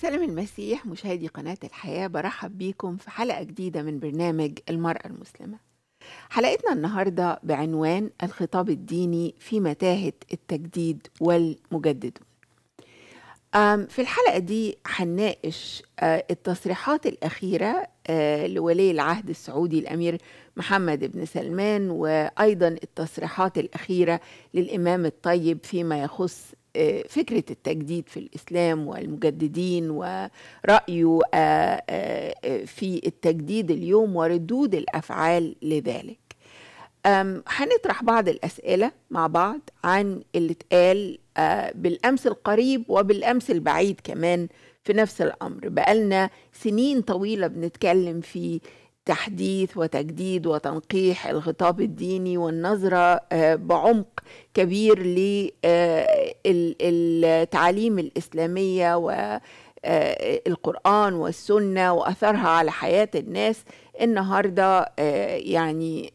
سلام المسيح مشاهدي قناة الحياة برحب بيكم في حلقة جديدة من برنامج المرأة المسلمة حلقتنا النهاردة بعنوان الخطاب الديني في متاهة التجديد والمجدد في الحلقة دي هنناقش آه، التصريحات الأخيرة آه، لولي العهد السعودي الأمير محمد بن سلمان وأيضا التصريحات الأخيرة للإمام الطيب فيما يخص فكرة التجديد في الإسلام والمجددين ورأيه آه، آه، آه، في التجديد اليوم وردود الأفعال لذلك هنطرح بعض الأسئلة مع بعض عن اللي اتقال بالأمس القريب وبالأمس البعيد كمان في نفس الأمر بقالنا سنين طويلة بنتكلم في تحديث وتجديد وتنقيح الخطاب الديني والنظرة آه، بعمق كبير للتعاليم آه، الإسلامية والقرآن آه، والسنة وأثرها على حياة الناس النهاردة يعني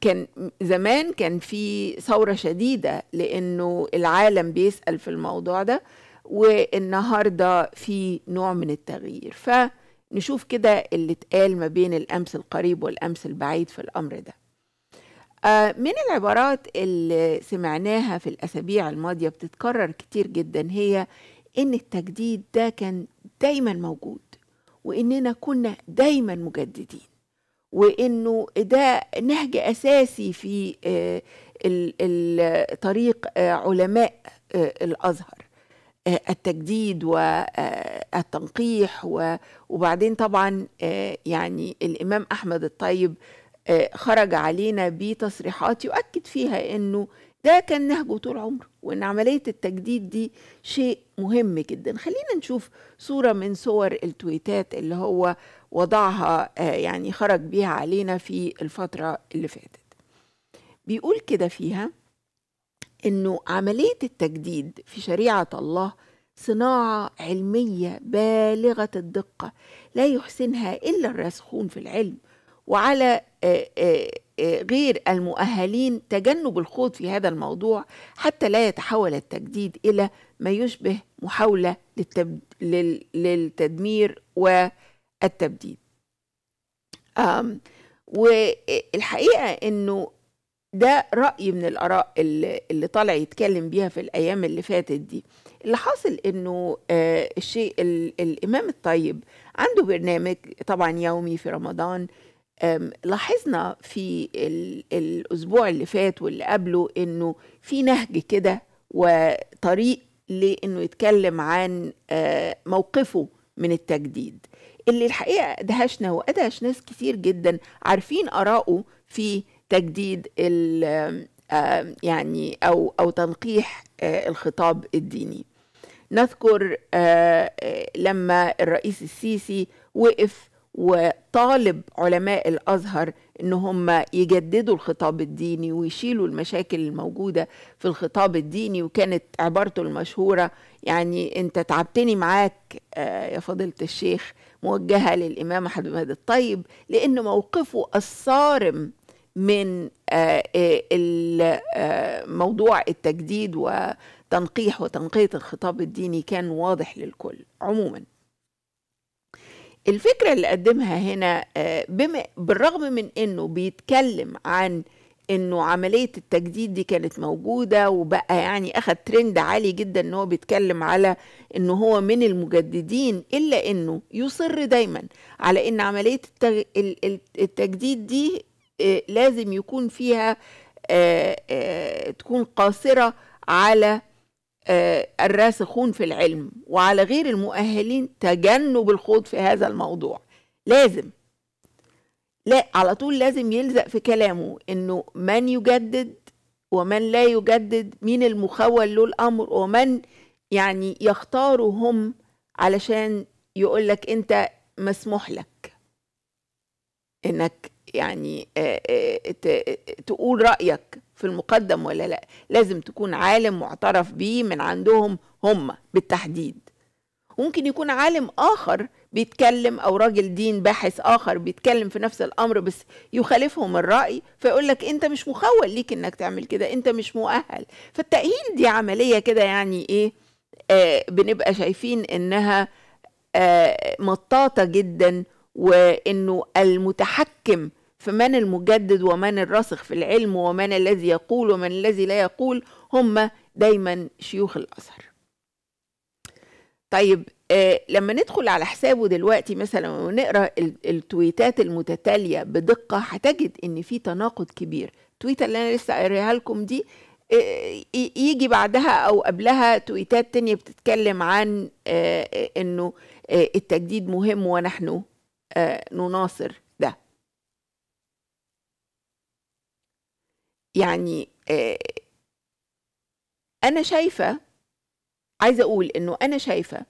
كان زمان كان في ثورة شديدة لأنه العالم بيسأل في الموضوع ده والنهاردة في نوع من التغيير ف نشوف كده اللي اتقال ما بين الأمس القريب والأمس البعيد في الأمر ده آه، من العبارات اللي سمعناها في الأسابيع الماضية بتتكرر كتير جدا هي إن التجديد ده كان دايما موجود وإننا كنا دايما مجددين وإنه ده نهج أساسي في آه، طريق آه، علماء الأزهر آه، التجديد والتنقيح آه، وبعدين طبعا آه، يعني الإمام أحمد الطيب خرج علينا بتصريحات يؤكد فيها أنه ده كان نهجه طول عمره وان عمليه التجديد دي شيء مهم جدا خلينا نشوف صوره من صور التويتات اللي هو وضعها يعني خرج بيها علينا في الفتره اللي فاتت بيقول كده فيها انه عمليه التجديد في شريعه الله صناعه علميه بالغه الدقه لا يحسنها الا الراسخون في العلم وعلى آه، آه، آه، غير المؤهلين تجنب الخوض في هذا الموضوع حتى لا يتحول التجديد الى ما يشبه محاوله للتدمير والتبديد والحقيقه انه ده رأي من الآراء اللي, اللي طالع يتكلم بيها في الأيام اللي فاتت دي اللي حاصل إنه آه الشيء الإمام الطيب عنده برنامج طبعا يومي في رمضان لاحظنا في الأسبوع اللي فات واللي قبله إنه في نهج كده وطريق لإنه يتكلم عن آه موقفه من التجديد اللي الحقيقة دهشنا وأدهش ناس كتير جدا عارفين آراءه في تجديد آه، يعني او او تنقيح آه، الخطاب الديني نذكر آه، لما الرئيس السيسي وقف وطالب علماء الازهر ان هم يجددوا الخطاب الديني ويشيلوا المشاكل الموجوده في الخطاب الديني وكانت عبارته المشهوره يعني انت تعبتني معاك يا فضيله الشيخ موجهه للامام احمد الطيب لان موقفه الصارم من آه، آه، آه، موضوع التجديد وتنقيح وتنقية الخطاب الديني كان واضح للكل عموما الفكرة اللي قدمها هنا بالرغم من أنه بيتكلم عن انه عمليه التجديد دي كانت موجوده وبقى يعني اخد ترند عالي جدا ان هو بيتكلم على انه هو من المجددين الا انه يصر دايما على ان عمليه التجديد دي آه، لازم يكون فيها آه، آه، تكون قاصرة على الراسخون في العلم وعلى غير المؤهلين تجنب الخوض في هذا الموضوع لازم لا على طول لازم يلزق في كلامه انه من يجدد ومن لا يجدد مين المخول له الامر ومن يعني يختاروا هم علشان لك انت مسموح لك انك يعني آه، آه، تقول رأيك في المقدم ولا لا لازم تكون عالم معترف بيه من عندهم هم بالتحديد ممكن يكون عالم آخر بيتكلم أو راجل دين باحث آخر بيتكلم في نفس الأمر بس يخالفهم الرأي فيقول لك أنت مش مخول ليك إنك تعمل كده أنت مش مؤهل فالتأهيل دي عملية كده يعني إيه آه بنبقى شايفين إنها آه مطاطة جدا وإنه المتحكم فمن المجدد ومن الراسخ في العلم ومن الذي يقول ومن الذي لا يقول هم دايما شيوخ الأزهر طيب آه لما ندخل على حسابه دلوقتي مثلا ونقرا التويتات المتتاليه بدقه هتجد ان في تناقض كبير التويته اللي انا لسه قاريها لكم دي آه يجي بعدها او قبلها تويتات تانية بتتكلم عن آه انه آه، التجديد مهم ونحن آه، نناصر يعني آه، انا شايفه عايزه اقول انه انا شايفه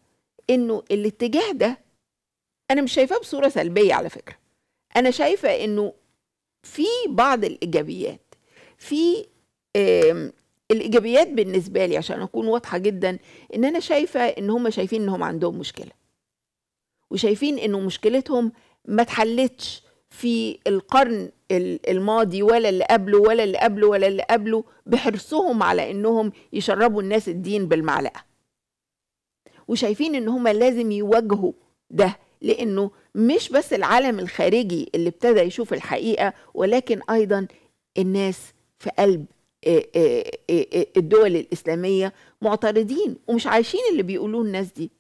انه الاتجاه ده انا مش شايفاه بصوره سلبيه على فكره انا شايفه انه في بعض الايجابيات في الايجابيات بالنسبه لي عشان اكون واضحه جدا ان انا شايفه ان هم شايفين انهم عندهم مشكله وشايفين انه مشكلتهم ما اتحلتش في القرن الماضي ولا اللي قبله ولا اللي قبله ولا اللي قبله بحرصهم على انهم يشربوا الناس الدين بالمعلقه وشايفين ان هم لازم يواجهوا ده لانه مش بس العالم الخارجي اللي ابتدى يشوف الحقيقه ولكن ايضا الناس في قلب الدول الاسلاميه معترضين ومش عايشين اللي بيقولوه الناس دي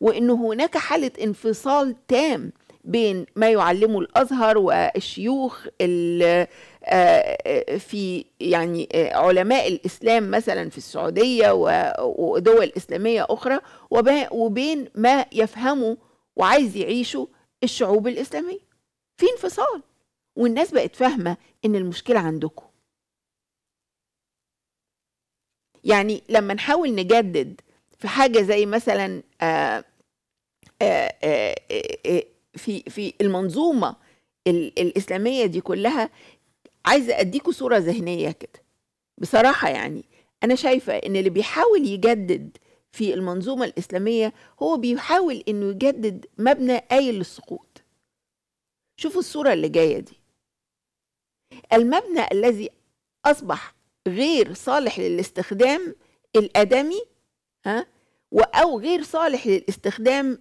وان هناك حاله انفصال تام بين ما يعلمه الازهر والشيوخ آه، آه، في يعني آه، علماء الاسلام مثلا في السعوديه ودول اسلاميه اخرى وبين ما يفهمه وعايز يعيشه الشعوب الاسلاميه في انفصال والناس بقت فاهمه ان المشكله عندكم يعني لما نحاول نجدد في حاجه زي مثلا في في المنظومه الاسلاميه دي كلها عايزه اديكوا صوره ذهنيه كده بصراحه يعني انا شايفه ان اللي بيحاول يجدد في المنظومه الاسلاميه هو بيحاول انه يجدد مبنى قايل للسقوط شوفوا الصوره اللي جايه دي المبنى الذي اصبح غير صالح للاستخدام الادمي ها او غير صالح للاستخدام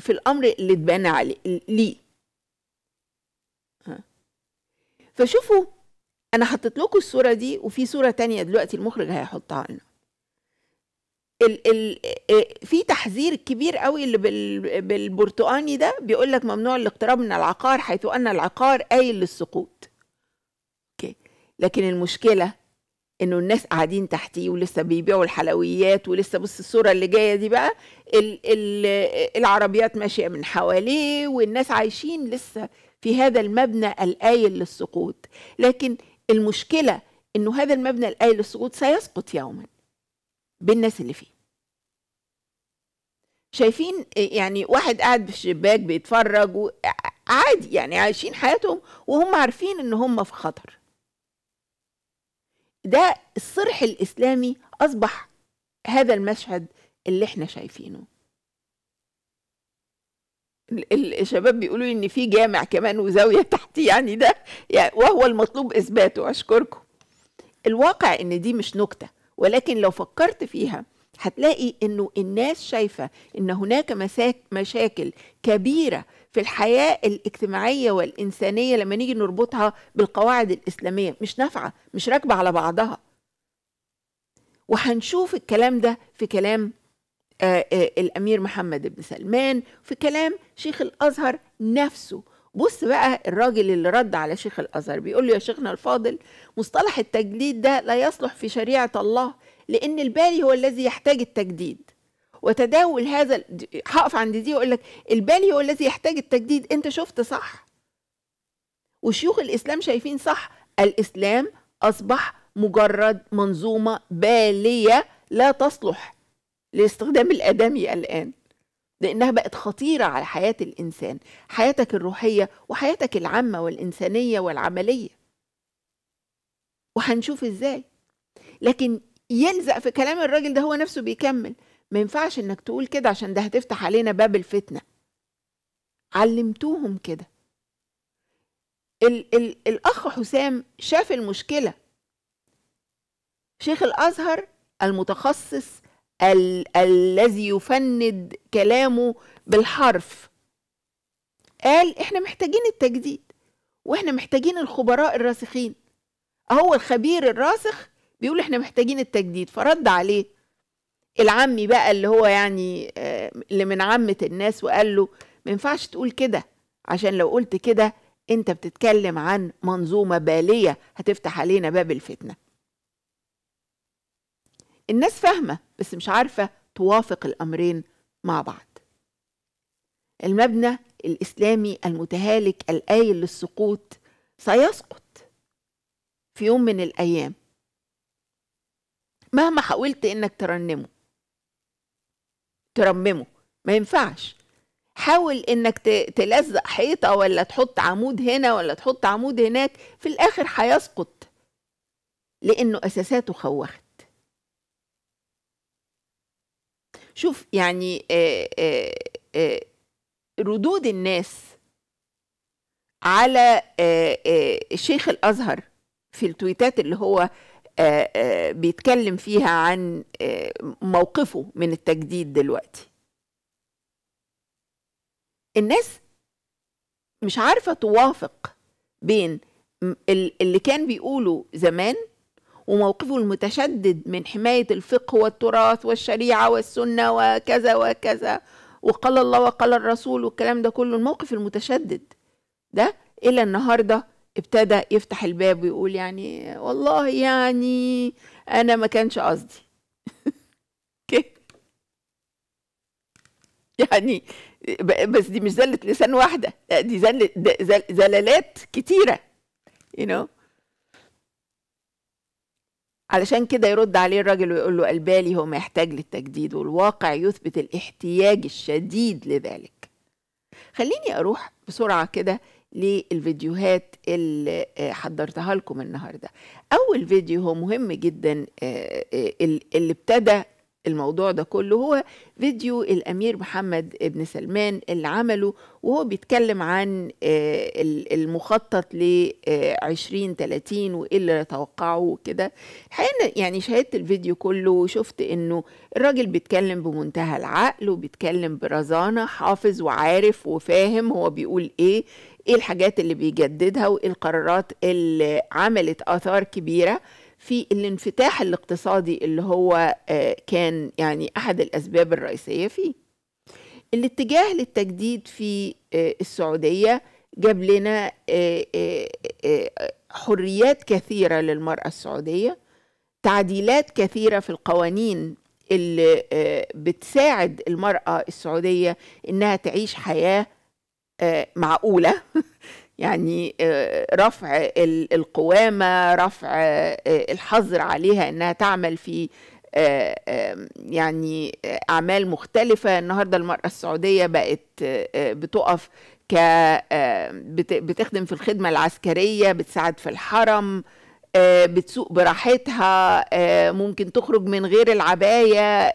في الامر اللي اتبنى عليه ليه فشوفوا انا حطيت لكم الصوره دي وفي صوره تانية دلوقتي المخرج هيحطها لنا ال ال في تحذير كبير قوي اللي بال بالبرتقاني ده بيقول لك ممنوع الاقتراب من العقار حيث ان العقار قايل للسقوط اوكي لكن المشكله انه الناس قاعدين تحتيه ولسه بيبيعوا الحلويات ولسه بص الصوره اللي جايه دي بقى الـ الـ العربيات ماشيه من حواليه والناس عايشين لسه في هذا المبنى الايل للسقوط لكن المشكله انه هذا المبنى الايل للسقوط سيسقط يوما بالناس اللي فيه شايفين يعني واحد قاعد في الشباك بيتفرج عادي يعني عايشين حياتهم وهم عارفين ان هم في خطر ده الصرح الإسلامي أصبح هذا المشهد اللي احنا شايفينه الشباب بيقولوا ان في جامع كمان وزاويه تحت يعني ده يعني وهو المطلوب اثباته اشكركم الواقع ان دي مش نكته ولكن لو فكرت فيها هتلاقي انه الناس شايفه ان هناك مساك مشاكل كبيره في الحياة الاجتماعية والإنسانية لما نيجي نربطها بالقواعد الإسلامية مش نافعة مش راكبة على بعضها وهنشوف الكلام ده في كلام آآ آه، آآ آه، الأمير محمد بن سلمان في كلام شيخ الأزهر نفسه بص بقى الراجل اللي رد على شيخ الأزهر بيقول له يا شيخنا الفاضل مصطلح التجديد ده لا يصلح في شريعة الله لأن البالي هو الذي يحتاج التجديد وتداول هذا هقف عند دي واقول لك البالي هو الذي يحتاج التجديد انت شفت صح وشيوخ الاسلام شايفين صح الاسلام اصبح مجرد منظومه باليه لا تصلح لاستخدام الادمي الان لانها بقت خطيره على حياه الانسان حياتك الروحيه وحياتك العامه والانسانيه والعمليه وهنشوف ازاي لكن يلزق في كلام الراجل ده هو نفسه بيكمل ما ينفعش انك تقول كده عشان ده هتفتح علينا باب الفتنه علمتوهم كده ال ال الاخ حسام شاف المشكله شيخ الازهر المتخصص ال الذي يفند كلامه بالحرف قال احنا محتاجين التجديد واحنا محتاجين الخبراء الراسخين اهو الخبير الراسخ بيقول احنا محتاجين التجديد فرد عليه العمي بقى اللي هو يعني آه، اللي من عامة الناس وقال له ما ينفعش تقول كده عشان لو قلت كده انت بتتكلم عن منظومة بالية هتفتح علينا باب الفتنة الناس فاهمة بس مش عارفة توافق الأمرين مع بعض المبنى الإسلامي المتهالك الآيل للسقوط سيسقط في يوم من الأيام مهما حاولت إنك ترنمه ترممه ما ينفعش حاول انك تلزق حيطه ولا تحط عمود هنا ولا تحط عمود هناك في الاخر هيسقط لانه اساساته خوخت شوف يعني ردود الناس على الشيخ الازهر في التويتات اللي هو آه، آه، بيتكلم فيها عن آه، موقفه من التجديد دلوقتي الناس مش عارفه توافق بين اللي كان بيقوله زمان وموقفه المتشدد من حمايه الفقه والتراث والشريعه والسنه وكذا وكذا وقال الله وقال الرسول والكلام ده كله الموقف المتشدد ده الى النهارده ابتدى يفتح الباب ويقول يعني والله يعني انا ما كانش قصدي يعني بس دي مش زلة لسان واحدة دي زل زلالات كتيرة you know علشان كده يرد عليه الراجل ويقول له البالي هو ما يحتاج للتجديد والواقع يثبت الاحتياج الشديد لذلك خليني اروح بسرعة كده للفيديوهات اللي آه، حضرتها لكم النهارده اول فيديو هو مهم جدا آه، آه، اللي ابتدى الموضوع ده كله هو فيديو الامير محمد بن سلمان اللي عمله وهو بيتكلم عن المخطط ل 20 30 وايه اللي يتوقعه وكده الحقيقه يعني شاهدت الفيديو كله وشفت انه الراجل بيتكلم بمنتهى العقل وبيتكلم برزانه حافظ وعارف وفاهم هو بيقول ايه ايه الحاجات اللي بيجددها وايه القرارات اللي عملت اثار كبيره في الانفتاح الاقتصادي اللي هو آه، كان يعني احد الاسباب الرئيسيه فيه الاتجاه للتجديد في آه، السعوديه جاب لنا آه، حريات كثيره للمراه السعوديه تعديلات كثيره في القوانين اللي بتساعد المراه السعوديه انها تعيش حياه آه، معقوله يعني آه، رفع القوامه رفع آه، الحظر عليها انها تعمل في يعني اعمال مختلفه النهارده المراه السعوديه بقت بتقف ك بتخدم في الخدمه العسكريه بتساعد في الحرم بتسوق براحتها ممكن تخرج من غير العبايه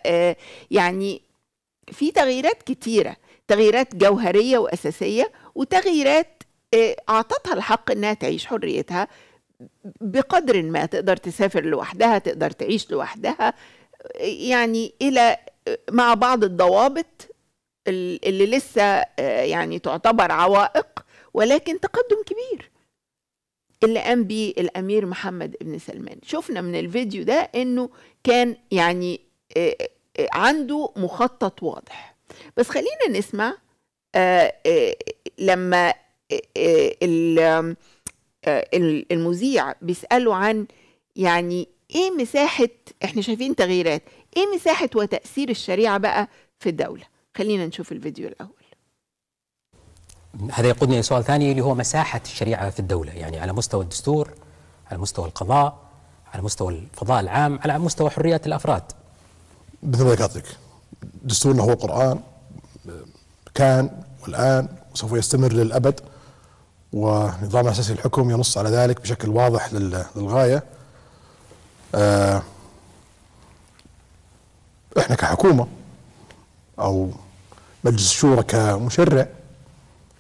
يعني في تغييرات كتيره تغييرات جوهريه واساسيه وتغييرات آه، اعطتها الحق انها تعيش حريتها بقدر ما تقدر تسافر لوحدها تقدر تعيش لوحدها يعني الى آه، مع بعض الضوابط اللي لسه آه، يعني تعتبر عوائق ولكن تقدم كبير اللي قام بيه الامير محمد بن سلمان شفنا من الفيديو ده انه كان يعني عنده مخطط واضح بس خلينا نسمع آه آه لما آه, آه،, آه، المذيع بيسأله عن يعني ايه مساحة احنا شايفين تغييرات ايه مساحة وتأثير الشريعة بقى في الدولة خلينا نشوف الفيديو الأول هذا يقودني لسؤال ثاني اللي هو مساحة الشريعة في الدولة يعني على مستوى الدستور على مستوى القضاء على مستوى الفضاء العام على مستوى حريات الأفراد مثل ما دستورنا هو القرآن كان والآن وسوف يستمر للأبد ونظام أساسي الحكم ينص على ذلك بشكل واضح للغاية آه، احنا كحكومة أو مجلس الشورى كمشرع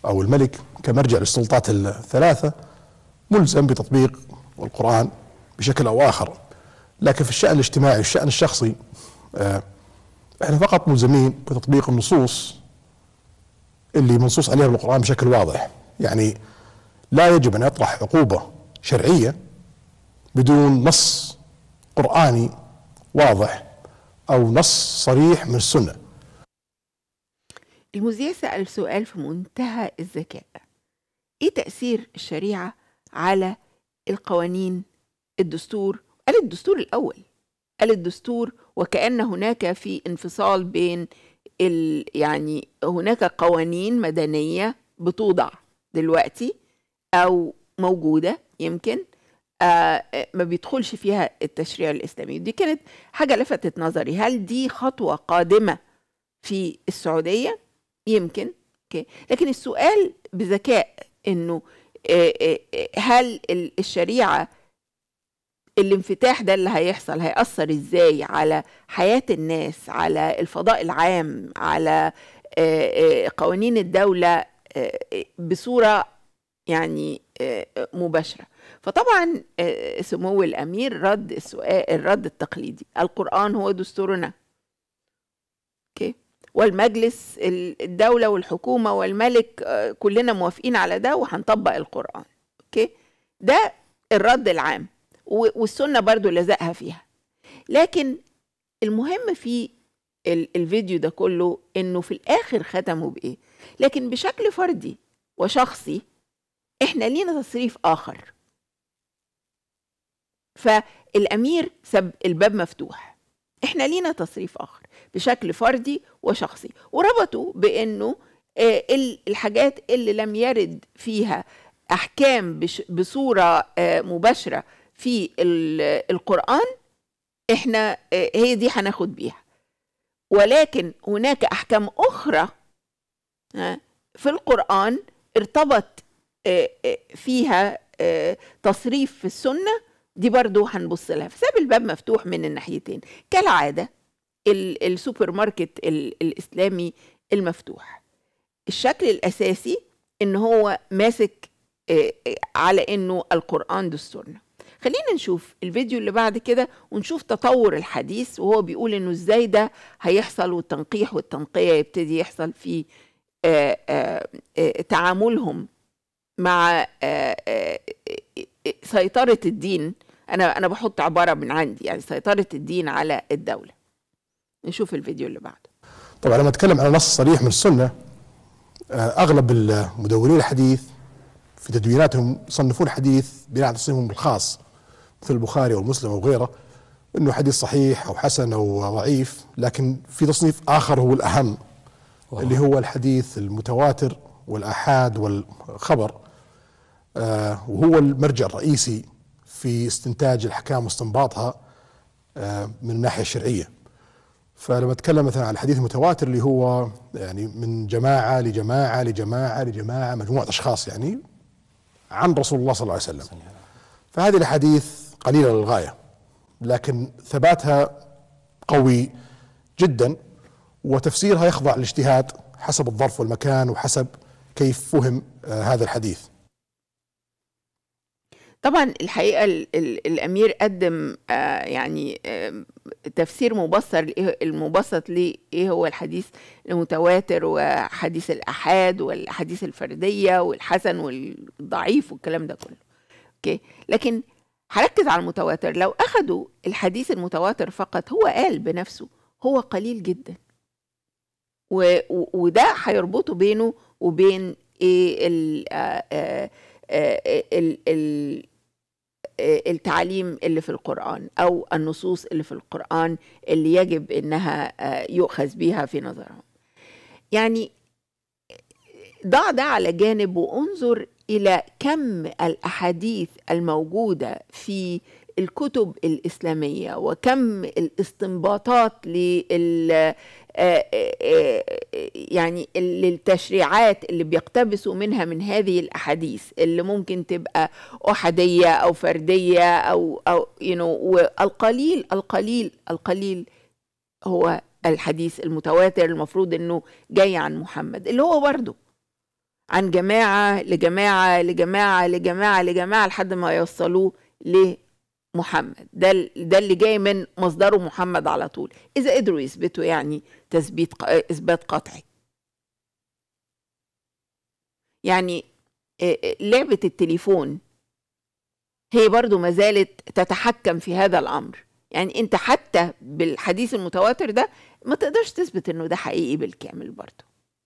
أو الملك كمرجع للسلطات الثلاثة ملزم بتطبيق القرآن بشكل أو آخر لكن في الشأن الاجتماعي والشأن الشخصي آه احنا فقط ملزمين بتطبيق النصوص اللي منصوص عليها بالقرآن بشكل واضح يعني لا يجب أن يطرح عقوبة شرعية بدون نص قرآني واضح أو نص صريح من السنة المذيع سأل سؤال في منتهى الذكاء إيه تأثير الشريعة على القوانين الدستور قال الدستور الأول قال الدستور وكأن هناك في انفصال بين ال يعني هناك قوانين مدنية بتوضع دلوقتي أو موجودة يمكن آه،, آه ما بيدخلش فيها التشريع الإسلامي دي كانت حاجة لفتت نظري هل دي خطوة قادمة في السعودية يمكن أوكي. لكن السؤال بذكاء إنه آه، آه، هل الشريعة الانفتاح ده اللي هيحصل هيأثر ازاي على حياة الناس على الفضاء العام على آه، آه، قوانين الدولة آه، بصورة يعني مباشرة فطبعا سمو الأمير رد السؤال الرد التقليدي القرآن هو دستورنا أوكي والمجلس الدولة والحكومة والملك كلنا موافقين على ده وهنطبق القرآن أوكي ده الرد العام والسنة برضو لزقها فيها لكن المهم في الفيديو ده كله انه في الاخر ختموا بايه لكن بشكل فردي وشخصي احنا لينا تصريف اخر فالامير سب الباب مفتوح احنا لينا تصريف اخر بشكل فردي وشخصي وربطوا بانه آه، الحاجات اللي لم يرد فيها احكام بصوره آه، مباشره في القرآن احنا آه، هي دي هناخد بيها ولكن هناك أحكام أخرى آه، في القرآن ارتبط آه، فيها تصريف في السنة دي برضو هنبص لها فساب الباب مفتوح من الناحيتين كالعادة السوبر ماركت الإسلامي المفتوح الشكل الأساسي إن هو ماسك على إنه القرآن دستورنا خلينا نشوف الفيديو اللي بعد كده ونشوف تطور الحديث وهو بيقول انه ازاي ده هيحصل والتنقيح والتنقية يبتدي يحصل في آه، آه، آه، تعاملهم مع سيطرة الدين أنا أنا بحط عبارة من عندي يعني سيطرة الدين على الدولة نشوف الفيديو اللي بعده طبعا لما أتكلم على نص صريح من السنة أغلب المدونين الحديث في تدويناتهم صنفوا الحديث بناء على تصنيفهم الخاص مثل البخاري ومسلم وغيره انه حديث صحيح او حسن او ضعيف لكن في تصنيف اخر هو الاهم أوه. اللي هو الحديث المتواتر والاحاد والخبر آه وهو المرجع الرئيسي في استنتاج الاحكام واستنباطها آه من الناحيه الشرعيه فلما اتكلم مثلا عن الحديث المتواتر اللي هو يعني من جماعه لجماعه لجماعه لجماعه مجموعه اشخاص يعني عن رسول الله صلى الله عليه وسلم فهذه الأحاديث قليلة للغاية لكن ثباتها قوي جدا وتفسيرها يخضع للاجتهاد حسب الظرف والمكان وحسب كيف فهم آه، هذا الحديث طبعا الحقيقه الـ الـ الامير قدم آه يعني آه تفسير مبسط المبسط لايه هو الحديث المتواتر وحديث الاحاد والاحاديث الفرديه والحسن والضعيف والكلام ده كله اوكي لكن هركز على المتواتر لو اخذوا الحديث المتواتر فقط هو قال بنفسه هو قليل جدا و وده هيربطه بينه وبين ايه ال آه، آه، آه، ال ال آه، التعليم اللي في القرآن أو النصوص اللي في القرآن اللي يجب إنها آه، يؤخذ بها في نظرهم يعني ضع ده على جانب وانظر إلى كم الأحاديث الموجودة في الكتب الإسلامية وكم الاستنباطات لل آه، آه، آه، يعني للتشريعات اللي بيقتبسوا منها من هذه الاحاديث اللي ممكن تبقى احاديه او فرديه او او يو you know والقليل القليل القليل هو الحديث المتواتر المفروض انه جاي عن محمد اللي هو برضه عن جماعه لجماعه لجماعه لجماعه لجماعه لحد ما يوصلوه محمد ده ده اللي جاي من مصدره محمد على طول اذا قدروا يثبتوا يعني تثبيت اثبات قطعي يعني لعبه التليفون هي برضو ما زالت تتحكم في هذا الامر يعني انت حتى بالحديث المتواتر ده ما تقدرش تثبت انه ده حقيقي بالكامل برضو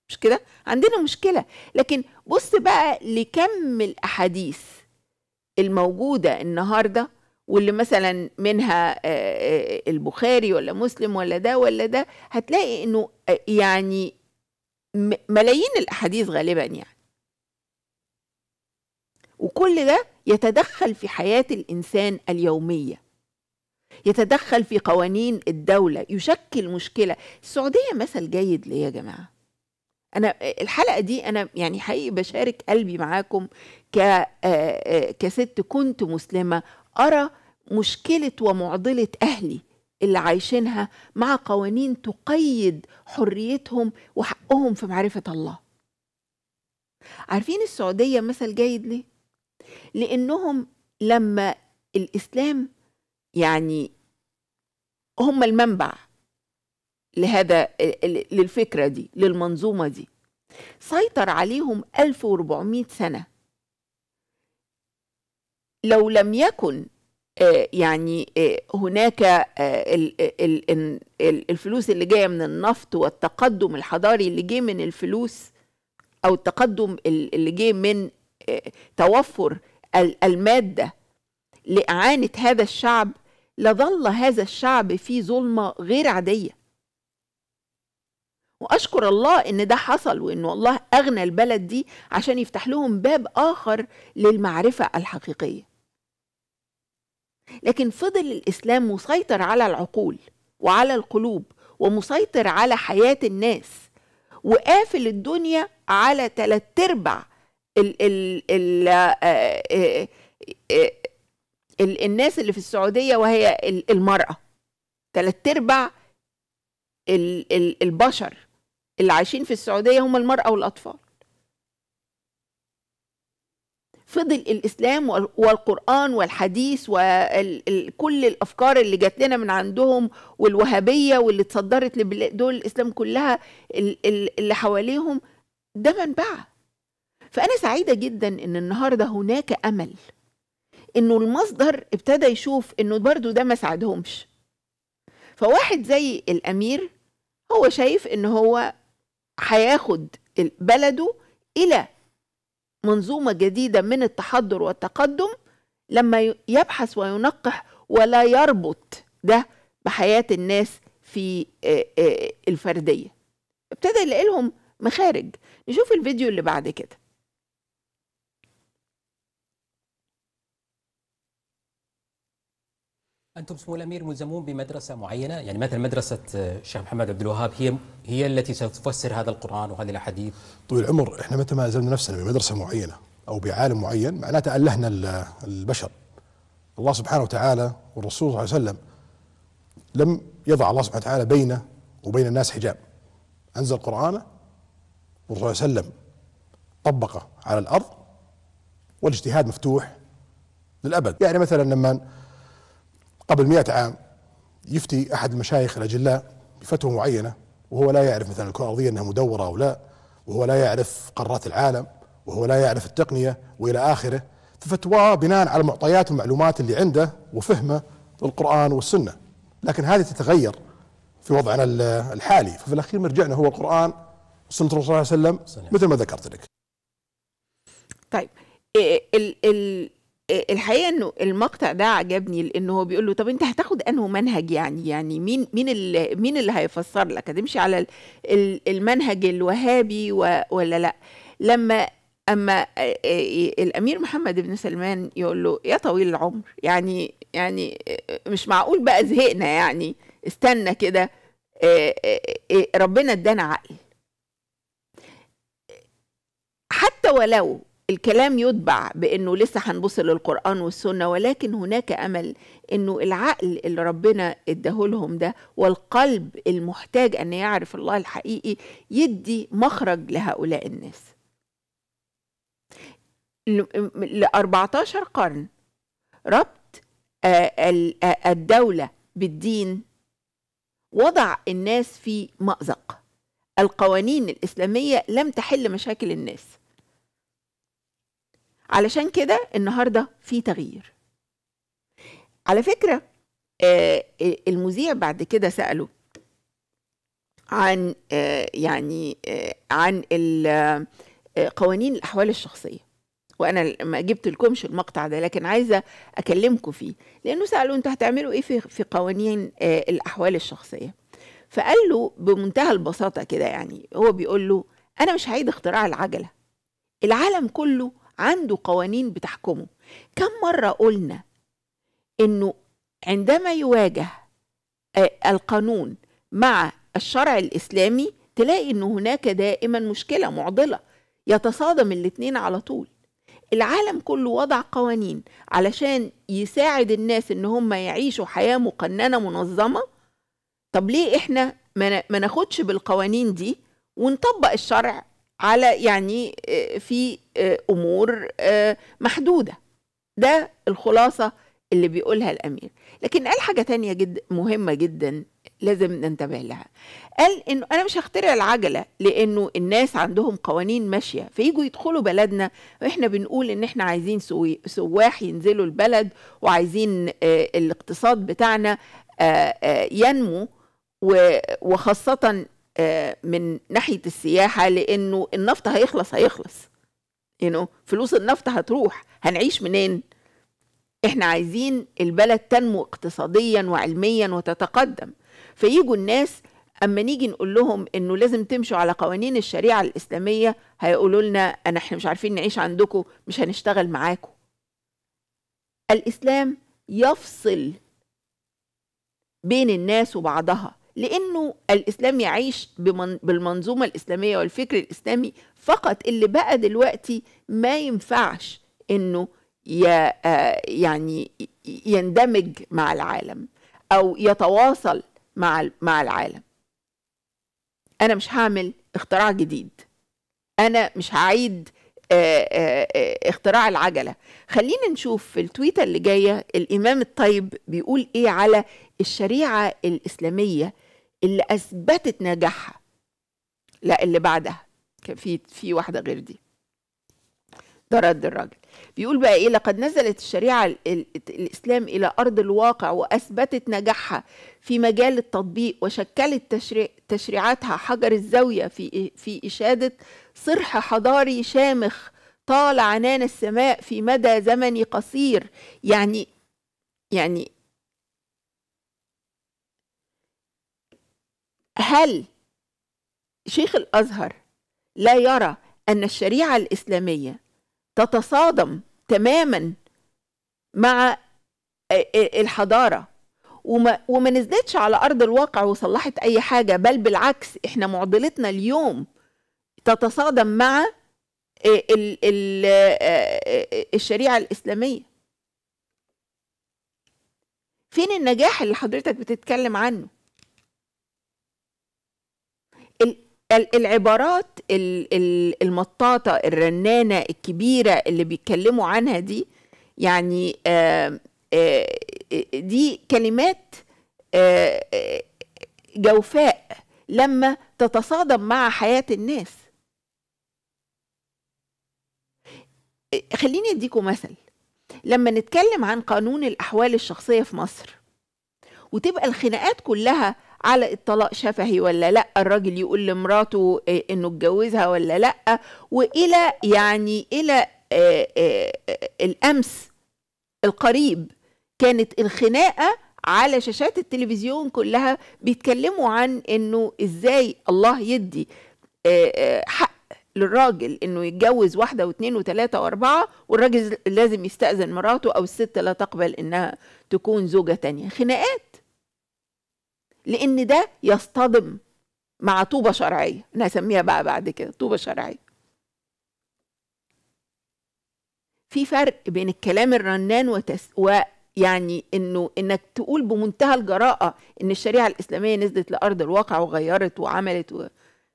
مش كده عندنا مشكله لكن بص بقى لكم الاحاديث الموجوده النهارده واللي مثلا منها آه، آه، البخاري ولا مسلم ولا ده ولا ده هتلاقي انه آه، يعني ملايين الاحاديث غالبا يعني وكل ده يتدخل في حياه الانسان اليوميه يتدخل في قوانين الدوله يشكل مشكله السعوديه مثل جيد ليه يا جماعه انا الحلقه دي انا يعني حقيقي بشارك قلبي معاكم ك كست كنت مسلمه أرى مشكلة ومعضلة أهلي اللي عايشينها مع قوانين تقيد حريتهم وحقهم في معرفة الله عارفين السعودية مثل جيد ليه؟ لأنهم لما الإسلام يعني هم المنبع لهذا للفكرة دي للمنظومة دي سيطر عليهم 1400 سنة لو لم يكن آه، يعني آه، هناك آه، الفلوس اللي جايه من النفط والتقدم الحضاري اللي جه من الفلوس او التقدم اللي جه من توفر الماده لاعانه هذا الشعب لظل هذا الشعب في ظلمه غير عاديه واشكر الله ان ده حصل وان الله اغنى البلد دي عشان يفتح لهم باب اخر للمعرفه الحقيقيه لكن فضل الإسلام مسيطر على العقول وعلى القلوب ومسيطر على حياة الناس وقافل الدنيا على ثلاث أرباع ال ال آه، آه، آه، ال الناس اللي في السعودية وهي المرأة ثلاث أرباع البشر اللي عايشين في السعودية هم المرأة والأطفال فضل الإسلام والقرآن والحديث وكل الأفكار اللي جات لنا من عندهم والوهابية واللي اتصدرت لدول الإسلام كلها اللي حواليهم ده منبعها فأنا سعيدة جدا إن النهاردة هناك أمل إنه المصدر ابتدى يشوف إنه برضه ده ما ساعدهمش فواحد زي الأمير هو شايف إن هو هياخد بلده إلى منظومة جديدة من التحضر والتقدم لما يبحث وينقح ولا يربط ده بحياة الناس في الفردية ابتدى يلاقي لهم مخارج نشوف الفيديو اللي بعد كده انتم سمو الامير ملزمون بمدرسه معينه يعني مثلا مدرسه آه، الشيخ محمد عبد الوهاب هي هي التي ستفسر هذا القران وهذه الاحاديث طويل العمر احنا متى ما الزمنا نفسنا بمدرسه معينه او بعالم معين معناته الهنا البشر الله سبحانه وتعالى والرسول صلى الله عليه وسلم لم يضع الله سبحانه وتعالى بينه وبين الناس حجاب انزل قرانه والرسول صلى الله عليه وسلم طبقه على الارض والاجتهاد مفتوح للابد يعني مثلا لما قبل مئة عام يفتي أحد المشايخ الأجلاء بفتوى معينة وهو لا يعرف مثلا الكرة الأرضية أنها مدورة أو لا وهو لا يعرف قارات العالم وهو لا يعرف التقنية وإلى آخره ففتواه بناء على معطيات المعلومات اللي عنده وفهمه للقرآن والسنة لكن هذه تتغير في وضعنا الحالي ففي الأخير مرجعنا هو القرآن وسنة الرسول صلى الله عليه وسلم مثل ما ذكرت لك طيب إيه، إيه، ال ال آه، الحقيقه انه المقطع ده عجبني لانه هو بيقول له طب انت هتاخد انه منهج يعني يعني مين مين اللي مين اللي هيفسر لك هتمشي على المنهج الوهابي ولا لا لما اما آه، آه، الامير محمد بن سلمان يقول له يا طويل العمر يعني يعني مش معقول بقى زهقنا يعني استنى كده ربنا ادانا عقل حتى ولو الكلام يتبع بانه لسه هنبص للقران والسنه ولكن هناك امل انه العقل اللي ربنا اداهولهم ده والقلب المحتاج ان يعرف الله الحقيقي يدي مخرج لهؤلاء الناس ل 14 قرن ربط الدوله بالدين وضع الناس في مازق القوانين الاسلاميه لم تحل مشاكل الناس علشان كده النهارده في تغيير على فكره آه، آه، المذيع بعد كده ساله عن آه، يعني عن قوانين الاحوال الشخصيه وانا ما جبت لكمش المقطع ده لكن عايزه اكلمكم فيه لانه سالوا انتوا هتعملوا ايه في في قوانين الاحوال الشخصيه فقال له بمنتهى البساطه كده يعني هو بيقول له انا مش هعيد اختراع العجله العالم كله عنده قوانين بتحكمه كم مرة قلنا أنه عندما يواجه آه، القانون مع الشرع الإسلامي تلاقي أن هناك دائما مشكلة معضلة يتصادم الاتنين على طول العالم كله وضع قوانين علشان يساعد الناس ان هم يعيشوا حياه مقننه منظمه طب ليه احنا ما ناخدش بالقوانين دي ونطبق الشرع على يعني آه، في آه، امور آه، محدوده ده الخلاصه اللي بيقولها الامير لكن قال حاجه تانية جد مهمه جدا لازم ننتبه لها قال انه انا مش هخترع العجله لانه الناس عندهم قوانين ماشيه فيجوا يدخلوا بلدنا واحنا بنقول ان احنا عايزين سواح ينزلوا البلد وعايزين الاقتصاد بتاعنا ينمو وخاصة آه، من ناحيه السياحه لانه النفط هيخلص هيخلص يعني you know, فلوس النفط هتروح هنعيش منين احنا عايزين البلد تنمو اقتصاديا وعلميا وتتقدم فيجوا الناس اما نيجي نقول لهم انه لازم تمشوا على قوانين الشريعه الاسلاميه هيقولوا لنا انا احنا مش عارفين نعيش عندكم مش هنشتغل معاكم الاسلام يفصل بين الناس وبعضها لانه الاسلام يعيش بالمنظومه الاسلاميه والفكر الاسلامي فقط اللي بقى دلوقتي ما ينفعش انه آه، يعني يندمج مع العالم او يتواصل مع مع العالم انا مش هعمل اختراع جديد انا مش هعيد آه، آه، اختراع العجله خلينا نشوف في التويته اللي جايه الامام الطيب بيقول ايه على الشريعه الاسلاميه اللي اثبتت نجاحها لا اللي بعدها كان في في واحده غير دي ده رد الراجل بيقول بقى ايه لقد نزلت الشريعه الاسلام الى ارض الواقع واثبتت نجاحها في مجال التطبيق وشكلت تشريع تشريعاتها حجر الزاويه في في اشاده صرح حضاري شامخ طال عنان السماء في مدى زمني قصير يعني يعني هل شيخ الازهر لا يرى ان الشريعه الاسلاميه تتصادم تماما مع الحضاره وما, وما نزلتش على ارض الواقع وصلحت اي حاجه بل بالعكس احنا معضلتنا اليوم تتصادم مع الشريعه الاسلاميه فين النجاح اللي حضرتك بتتكلم عنه العبارات المطاطة الرنانة الكبيرة اللي بيتكلموا عنها دي يعني آه، آه، دي كلمات آه، جوفاء لما تتصادم مع حياة الناس خليني اديكم مثل لما نتكلم عن قانون الأحوال الشخصية في مصر وتبقى الخناقات كلها على الطلاق شفهي ولا لا الراجل يقول لمراته آه، انه اتجوزها ولا لا والى يعني الى آه، آه، الامس القريب كانت الخناقه على شاشات التلفزيون كلها بيتكلموا عن انه ازاي الله يدي حق للراجل انه يتجوز واحده واثنين وثلاثه واربعه والراجل لازم يستاذن مراته او الست لا تقبل انها تكون زوجه تانية خناقات لان ده يصطدم مع طوبه شرعيه انا هسميها بقى بعد كده طوبه شرعيه في فرق بين الكلام الرنان وتس... ويعني انه انك تقول بمنتهى الجراءه ان الشريعه الاسلاميه نزلت لارض الواقع وغيرت وعملت و...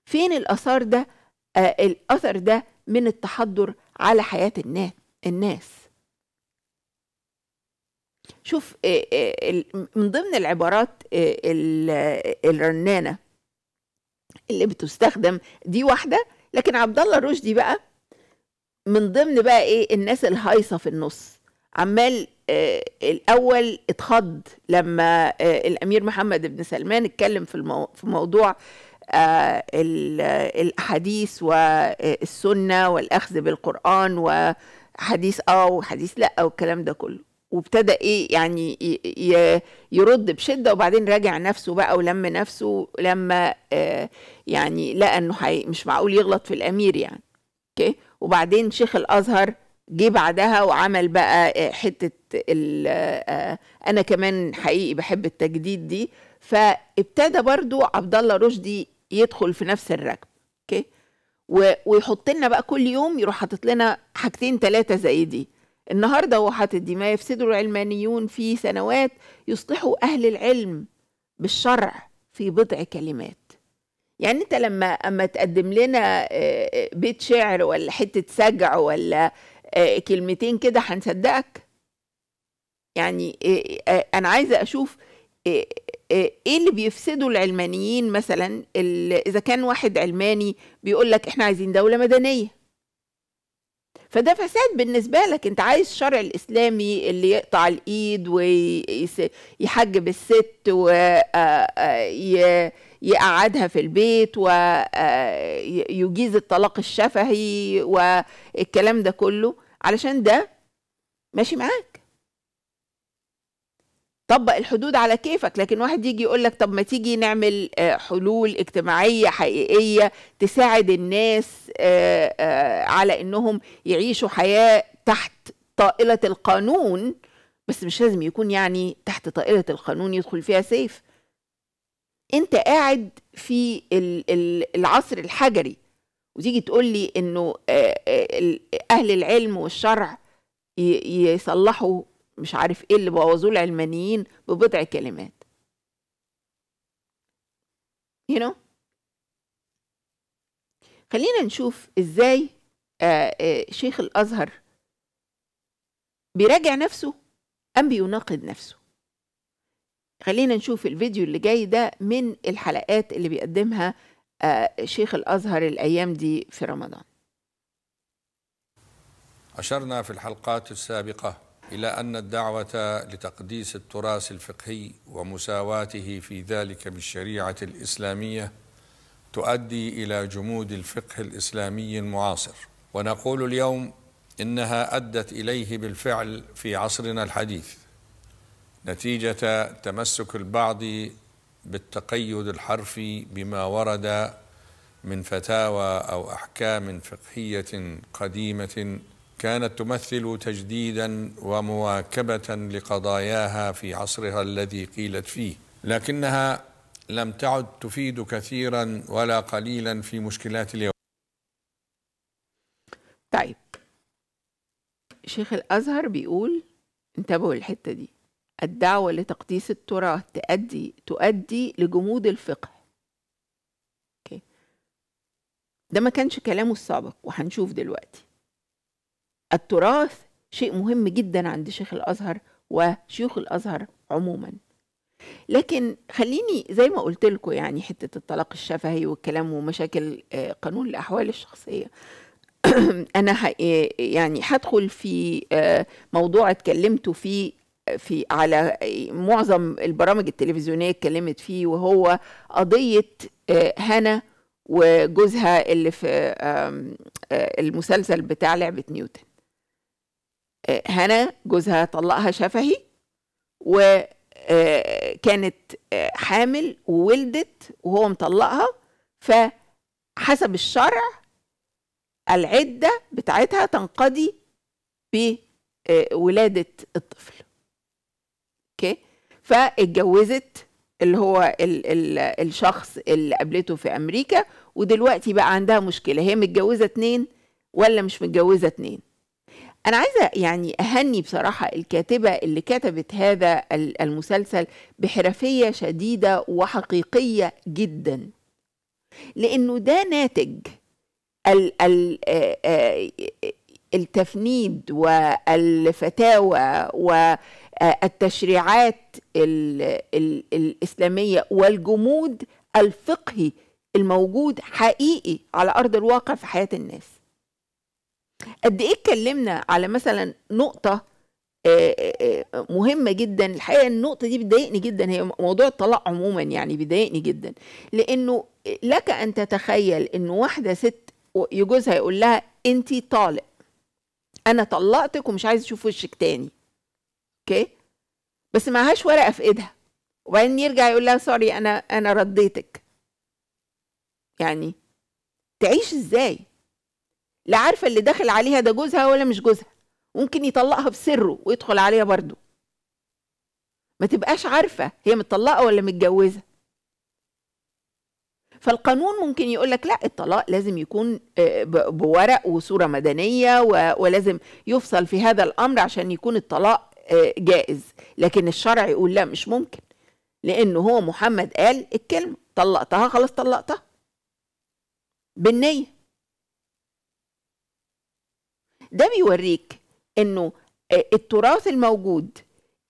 فين الاثار ده آه الاثر ده من التحضر على حياه الناس الناس شوف آه، آه، من ضمن العبارات آه، الرنانه اللي بتستخدم دي واحده لكن عبد الله رشدي بقى من ضمن بقى ايه الناس الهايصه في النص عمال الاول اتخض لما الامير محمد بن سلمان اتكلم في في موضوع الاحاديث والسنه والاخذ بالقران وحديث اه وحديث لا والكلام ده كله وابتدى ايه يعني يرد بشده وبعدين راجع نفسه بقى ولم نفسه لما آه، يعني لقى انه مش معقول يغلط في الامير يعني اوكي وبعدين شيخ الازهر جه بعدها وعمل بقى آه، حته آه، انا كمان حقيقي بحب التجديد دي فابتدى برضو عبد الله رشدي يدخل في نفس الركب اوكي ويحط لنا بقى كل يوم يروح حاطط لنا حاجتين ثلاثه زي دي النهاردة وحطت ما يفسده العلمانيون في سنوات يصلحوا أهل العلم بالشرع في بضع كلمات يعني انت لما اما تقدم لنا آه، آه، بيت شعر ولا حته سجع ولا آه، كلمتين كده هنصدقك يعني انا عايزه اشوف ايه اللي بيفسدوا العلمانيين مثلا اذا كان واحد علماني بيقول لك احنا عايزين دوله مدنيه فده فساد بالنسبة لك انت عايز الشرع الإسلامي اللي يقطع الإيد ويحجب الست ويقعدها آه، آه، في البيت ويجيز آه، الطلاق الشفهي والكلام ده كله علشان ده ماشي معاك طبق الحدود على كيفك لكن واحد يجي يقول لك طب ما تيجي نعمل آه، حلول اجتماعية حقيقية تساعد الناس آه، آه، على انهم يعيشوا حياة تحت طائلة القانون بس مش لازم يكون يعني تحت طائلة القانون يدخل فيها سيف انت قاعد في العصر الحجري وتيجي تقول لي انه اهل العلم والشرع يصلحوا مش عارف ايه اللي بوظوه العلمانيين ببضع كلمات you know خلينا نشوف ازاي آآ آه، آآ آه، شيخ الازهر بيراجع نفسه ام بيناقض نفسه خلينا نشوف الفيديو اللي جاي ده من الحلقات اللي بيقدمها آه، شيخ الازهر الايام دي في رمضان اشرنا في الحلقات السابقه إلى أن الدعوة لتقديس التراث الفقهي ومساواته في ذلك بالشريعة الإسلامية تؤدي إلى جمود الفقه الإسلامي المعاصر ونقول اليوم إنها أدت إليه بالفعل في عصرنا الحديث نتيجة تمسك البعض بالتقيد الحرفي بما ورد من فتاوى أو أحكام فقهية قديمة كانت تمثل تجديدا ومواكبه لقضاياها في عصرها الذي قيلت فيه لكنها لم تعد تفيد كثيرا ولا قليلا في مشكلات اليوم طيب شيخ الازهر بيقول انتبهوا للحته دي الدعوه لتقديس التراث تؤدي تؤدي لجمود الفقه ده ما كانش كلامه السابق وهنشوف دلوقتي التراث شيء مهم جدا عند شيخ الازهر وشيوخ الازهر عموما لكن خليني زي ما قلت لكم يعني حته الطلاق الشفهي والكلام ومشاكل آه، قانون الاحوال الشخصيه انا آه، يعني هدخل في آه، موضوع اتكلمت فيه في على معظم البرامج التلفزيونيه اتكلمت فيه وهو قضيه هنا وجوزها اللي في المسلسل بتاع لعبه نيوتن هنا جوزها طلقها شفهي وكانت آه، آه، حامل وولدت وهو مطلقها فحسب الشرع العدة بتاعتها تنقضي بولادة آه، الطفل اوكي فاتجوزت اللي هو الـ الـ الشخص اللي قابلته في امريكا ودلوقتي بقى عندها مشكله هي متجوزه اتنين ولا مش متجوزه اتنين أنا عايزة يعني أهني بصراحة الكاتبة اللي كتبت هذا المسلسل بحرفية شديدة وحقيقية جدا لأنه ده ناتج ال ال التفنيد والفتاوى والتشريعات الإسلامية والجمود الفقهي الموجود حقيقي على أرض الواقع في حياة الناس قد ايه اتكلمنا على مثلا نقطه آه، آه، آه، مهمة جدا الحقيقة النقطة دي بتضايقني جدا هي موضوع الطلاق عموما يعني بيضايقني جدا لأنه لك أن تتخيل أن واحدة ست جوزها يقول لها أنت طالق أنا طلقتك ومش عايز أشوف وشك تاني أوكي بس معهاش ورقة في إيدها وبعدين يرجع يقول لها سوري أنا أنا رديتك يعني تعيش إزاي لا عارفه اللي داخل عليها ده جوزها ولا مش جوزها ممكن يطلقها بسره ويدخل عليها برضه ما تبقاش عارفه هي متطلقه ولا متجوزه فالقانون ممكن يقول لك لا الطلاق لازم يكون آه، بورق وصوره مدنيه ولازم يفصل في هذا الامر عشان يكون الطلاق آه، جائز لكن الشرع يقول لا مش ممكن لانه هو محمد قال الكلمه طلقتها خلاص طلقتها بالنيه ده بيوريك انه آه، التراث الموجود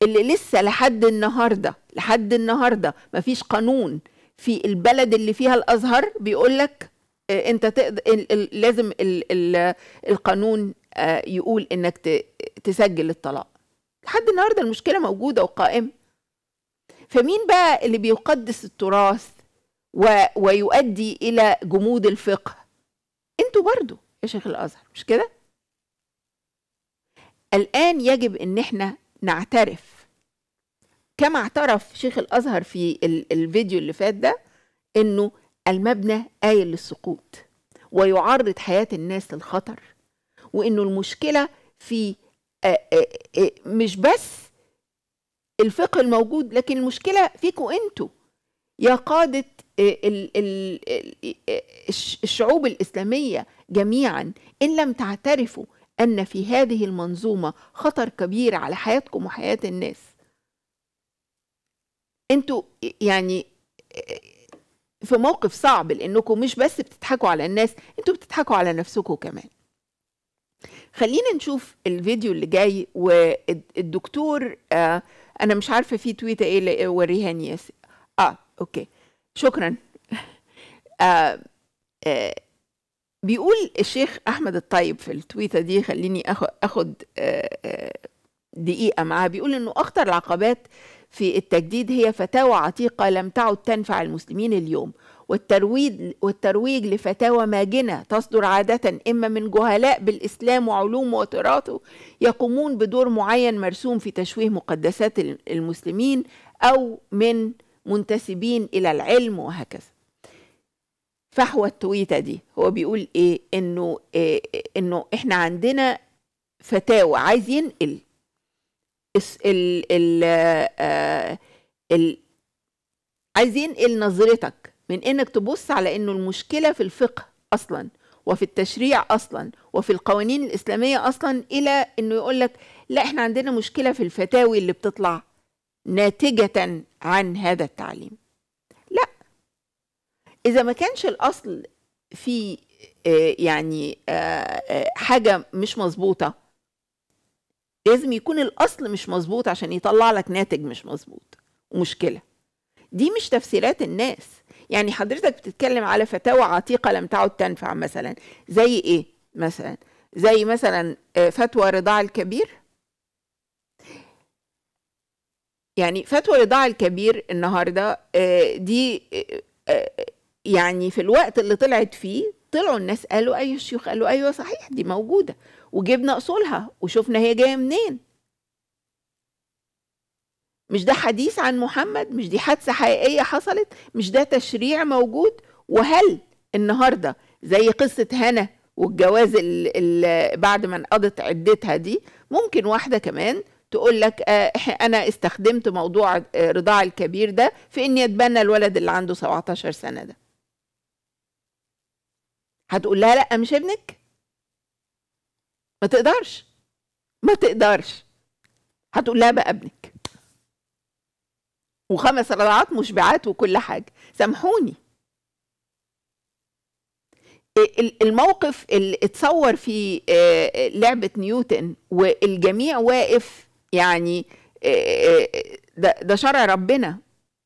اللي لسه لحد النهارده لحد النهارده مفيش قانون في البلد اللي فيها الازهر بيقول لك آه، انت تقدر لازم القانون آه، يقول انك تسجل الطلاق لحد النهارده المشكله موجوده وقائمه فمين بقى اللي بيقدس التراث و... ويؤدي الى جمود الفقه انتوا برضو يا شيخ الازهر مش كده الآن يجب إن إحنا نعترف كما اعترف شيخ الأزهر في الفيديو اللي فات ده إنه المبنى آيل للسقوط ويعرض حياة الناس للخطر وإنه المشكلة في مش بس الفقه الموجود لكن المشكلة فيكوا أنتوا يا قادة الشعوب الإسلامية جميعا إن لم تعترفوا أن في هذه المنظومة خطر كبير على حياتكم وحياة الناس انتوا يعني في موقف صعب لأنكم مش بس بتضحكوا على الناس انتوا بتضحكوا على نفسكم كمان خلينا نشوف الفيديو اللي جاي والدكتور آه انا مش عارفه في تويته ايه وريها ياسر اه اوكي شكرا آه آه بيقول الشيخ احمد الطيب في التويته دي خليني اخد آه، آه، دقيقه معاه بيقول انه اخطر العقبات في التجديد هي فتاوى عتيقه لم تعد تنفع المسلمين اليوم والترويج والترويج لفتاوى ماجنه تصدر عاده اما من جهلاء بالاسلام وعلومه وتراثه يقومون بدور معين مرسوم في تشويه مقدسات المسلمين او من منتسبين الى العلم وهكذا فحوى التويته دي هو بيقول ايه انه إيه انه احنا عندنا فتاوى عايز ينقل ال ال آه، ال عايز ينقل نظرتك من انك تبص على انه المشكله في الفقه اصلا وفي التشريع اصلا وفي القوانين الاسلاميه اصلا الى انه يقول لك لا احنا عندنا مشكله في الفتاوي اللي بتطلع ناتجه عن هذا التعليم اذا ما كانش الاصل في آه، يعني آه، آه، حاجه مش مظبوطه لازم يكون الاصل مش مظبوط عشان يطلع لك ناتج مش مظبوط ومشكله دي مش تفسيرات الناس يعني حضرتك بتتكلم على فتاوى عتيقه لم تعد تنفع مثلا زي ايه مثلا زي مثلا فتوى رضاع الكبير يعني فتوى رضاع الكبير النهارده دي يعني في الوقت اللي طلعت فيه طلعوا الناس قالوا أي أيوة الشيوخ قالوا أيوة صحيح دي موجودة وجبنا أصولها وشفنا هي جاية منين مش ده حديث عن محمد مش دي حادثة حقيقية حصلت مش ده تشريع موجود وهل النهاردة زي قصة هنا والجواز اللي بعد ما انقضت عدتها دي ممكن واحدة كمان تقول لك آه، أنا استخدمت موضوع آه، رضاع الكبير ده في إني أتبنى الولد اللي عنده 17 سنة ده هتقول لها لا مش ابنك ما تقدرش ما تقدرش هتقول لها بقى ابنك وخمس رضعات مشبعات وكل حاجه سامحوني الموقف اللي اتصور في لعبه نيوتن والجميع واقف يعني ده شرع ربنا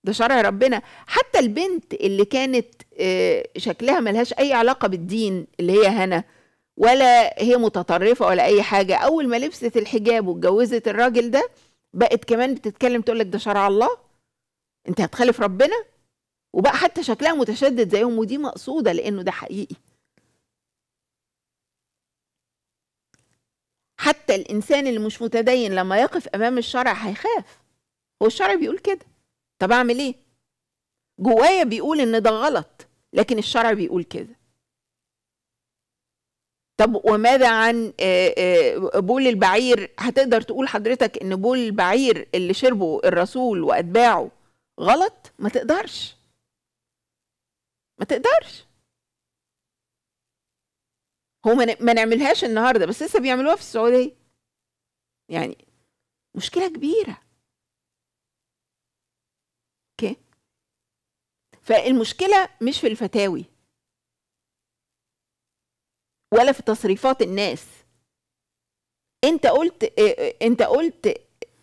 ده شرع ربنا حتى البنت اللي كانت آه، شكلها ملهاش اي علاقه بالدين اللي هي هنا ولا هي متطرفه ولا اي حاجه اول ما لبست الحجاب واتجوزت الراجل ده بقت كمان بتتكلم تقول لك ده شرع الله انت هتخالف ربنا وبقى حتى شكلها متشدد زيهم ودي مقصوده لانه ده حقيقي حتى الانسان اللي مش متدين لما يقف امام الشرع هيخاف هو الشرع بيقول كده طب اعمل ايه جوايا بيقول ان ده غلط لكن الشرع بيقول كده طب وماذا عن آه، آه، بول البعير هتقدر تقول حضرتك ان بول البعير اللي شربه الرسول واتباعه غلط ما تقدرش ما تقدرش هو ما نعملهاش النهارده بس لسه بيعملوها في السعوديه يعني مشكله كبيره فالمشكله مش في الفتاوي ولا في تصريفات الناس انت قلت انت قلت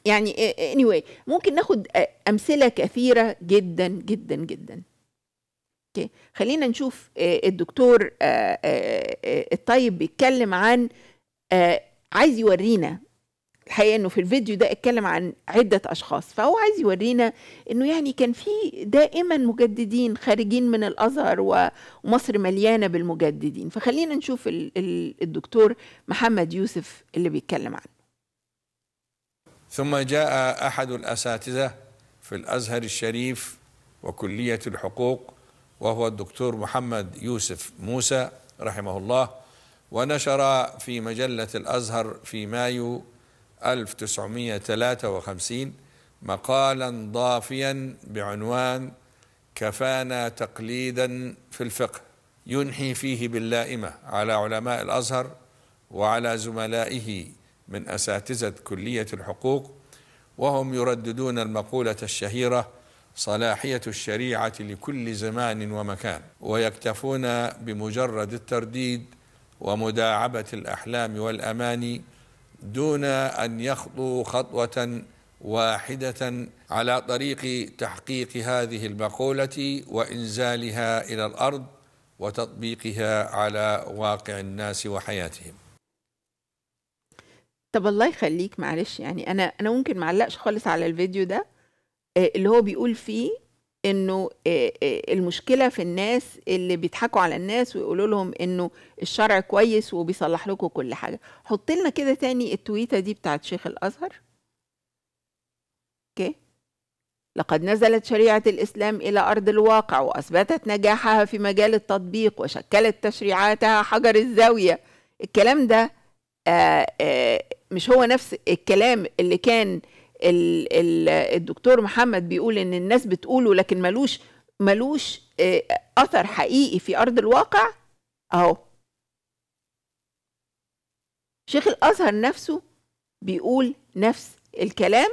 يعني anyway ممكن ناخد امثله كثيره جدا جدا جدا اوكي خلينا نشوف آه، الدكتور آه، آه، الطيب بيتكلم عن عايز يورينا الحقيقه انه في الفيديو ده اتكلم عن عده اشخاص فهو عايز يورينا انه يعني كان في دائما مجددين خارجين من الازهر ومصر مليانه بالمجددين فخلينا نشوف الدكتور محمد يوسف اللي بيتكلم عنه ثم جاء احد الاساتذه في الازهر الشريف وكليه الحقوق وهو الدكتور محمد يوسف موسى رحمه الله ونشر في مجله الازهر في مايو 1953 مقالا ضافيا بعنوان كفانا تقليدا في الفقه ينحي فيه باللائمة على علماء الأزهر وعلى زملائه من أساتذة كلية الحقوق وهم يرددون المقولة الشهيرة صلاحية الشريعة لكل زمان ومكان ويكتفون بمجرد الترديد ومداعبة الأحلام والأماني دون ان يخطوا خطوه واحده على طريق تحقيق هذه المقوله وانزالها الى الارض وتطبيقها على واقع الناس وحياتهم طب الله يخليك معلش يعني انا انا ممكن معلقش خالص على الفيديو ده آه، اللي هو بيقول فيه انه المشكله في الناس اللي بيضحكوا على الناس ويقولوا لهم انه الشرع كويس وبيصلح لكم كل حاجه حط لنا كده تاني التويته دي بتاعت شيخ الازهر اوكي لقد نزلت شريعه الاسلام الى ارض الواقع واثبتت نجاحها في مجال التطبيق وشكلت تشريعاتها حجر الزاويه الكلام ده آآ آآ مش هو نفس الكلام اللي كان ال الدكتور محمد بيقول ان الناس بتقوله لكن ملوش ملوش آه، اثر حقيقي في ارض الواقع اهو شيخ الازهر نفسه بيقول نفس الكلام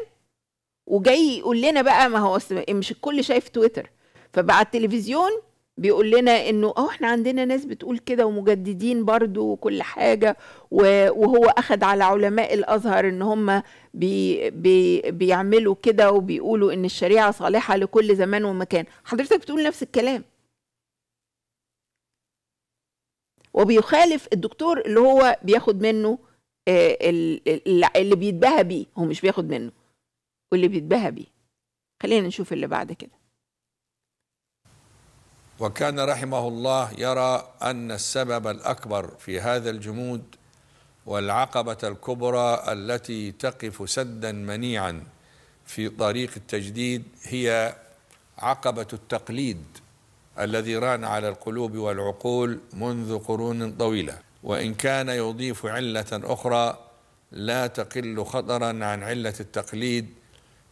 وجاي يقول لنا بقى ما هو مش الكل شايف تويتر فبعت التلفزيون بيقول لنا انه اه احنا عندنا ناس بتقول كده ومجددين برضو وكل حاجه وهو اخذ على علماء الازهر ان هم بي بي بيعملوا كده وبيقولوا ان الشريعه صالحه لكل زمان ومكان حضرتك بتقول نفس الكلام وبيخالف الدكتور اللي هو بياخد منه آه، اللي بيتباهى بيه هو مش بياخد منه واللي بيتباهى بيه خلينا نشوف اللي بعد كده وكان رحمه الله يرى أن السبب الأكبر في هذا الجمود والعقبة الكبرى التي تقف سدا منيعا في طريق التجديد هي عقبة التقليد الذي ران على القلوب والعقول منذ قرون طويلة وإن كان يضيف علة أخرى لا تقل خطرا عن علة التقليد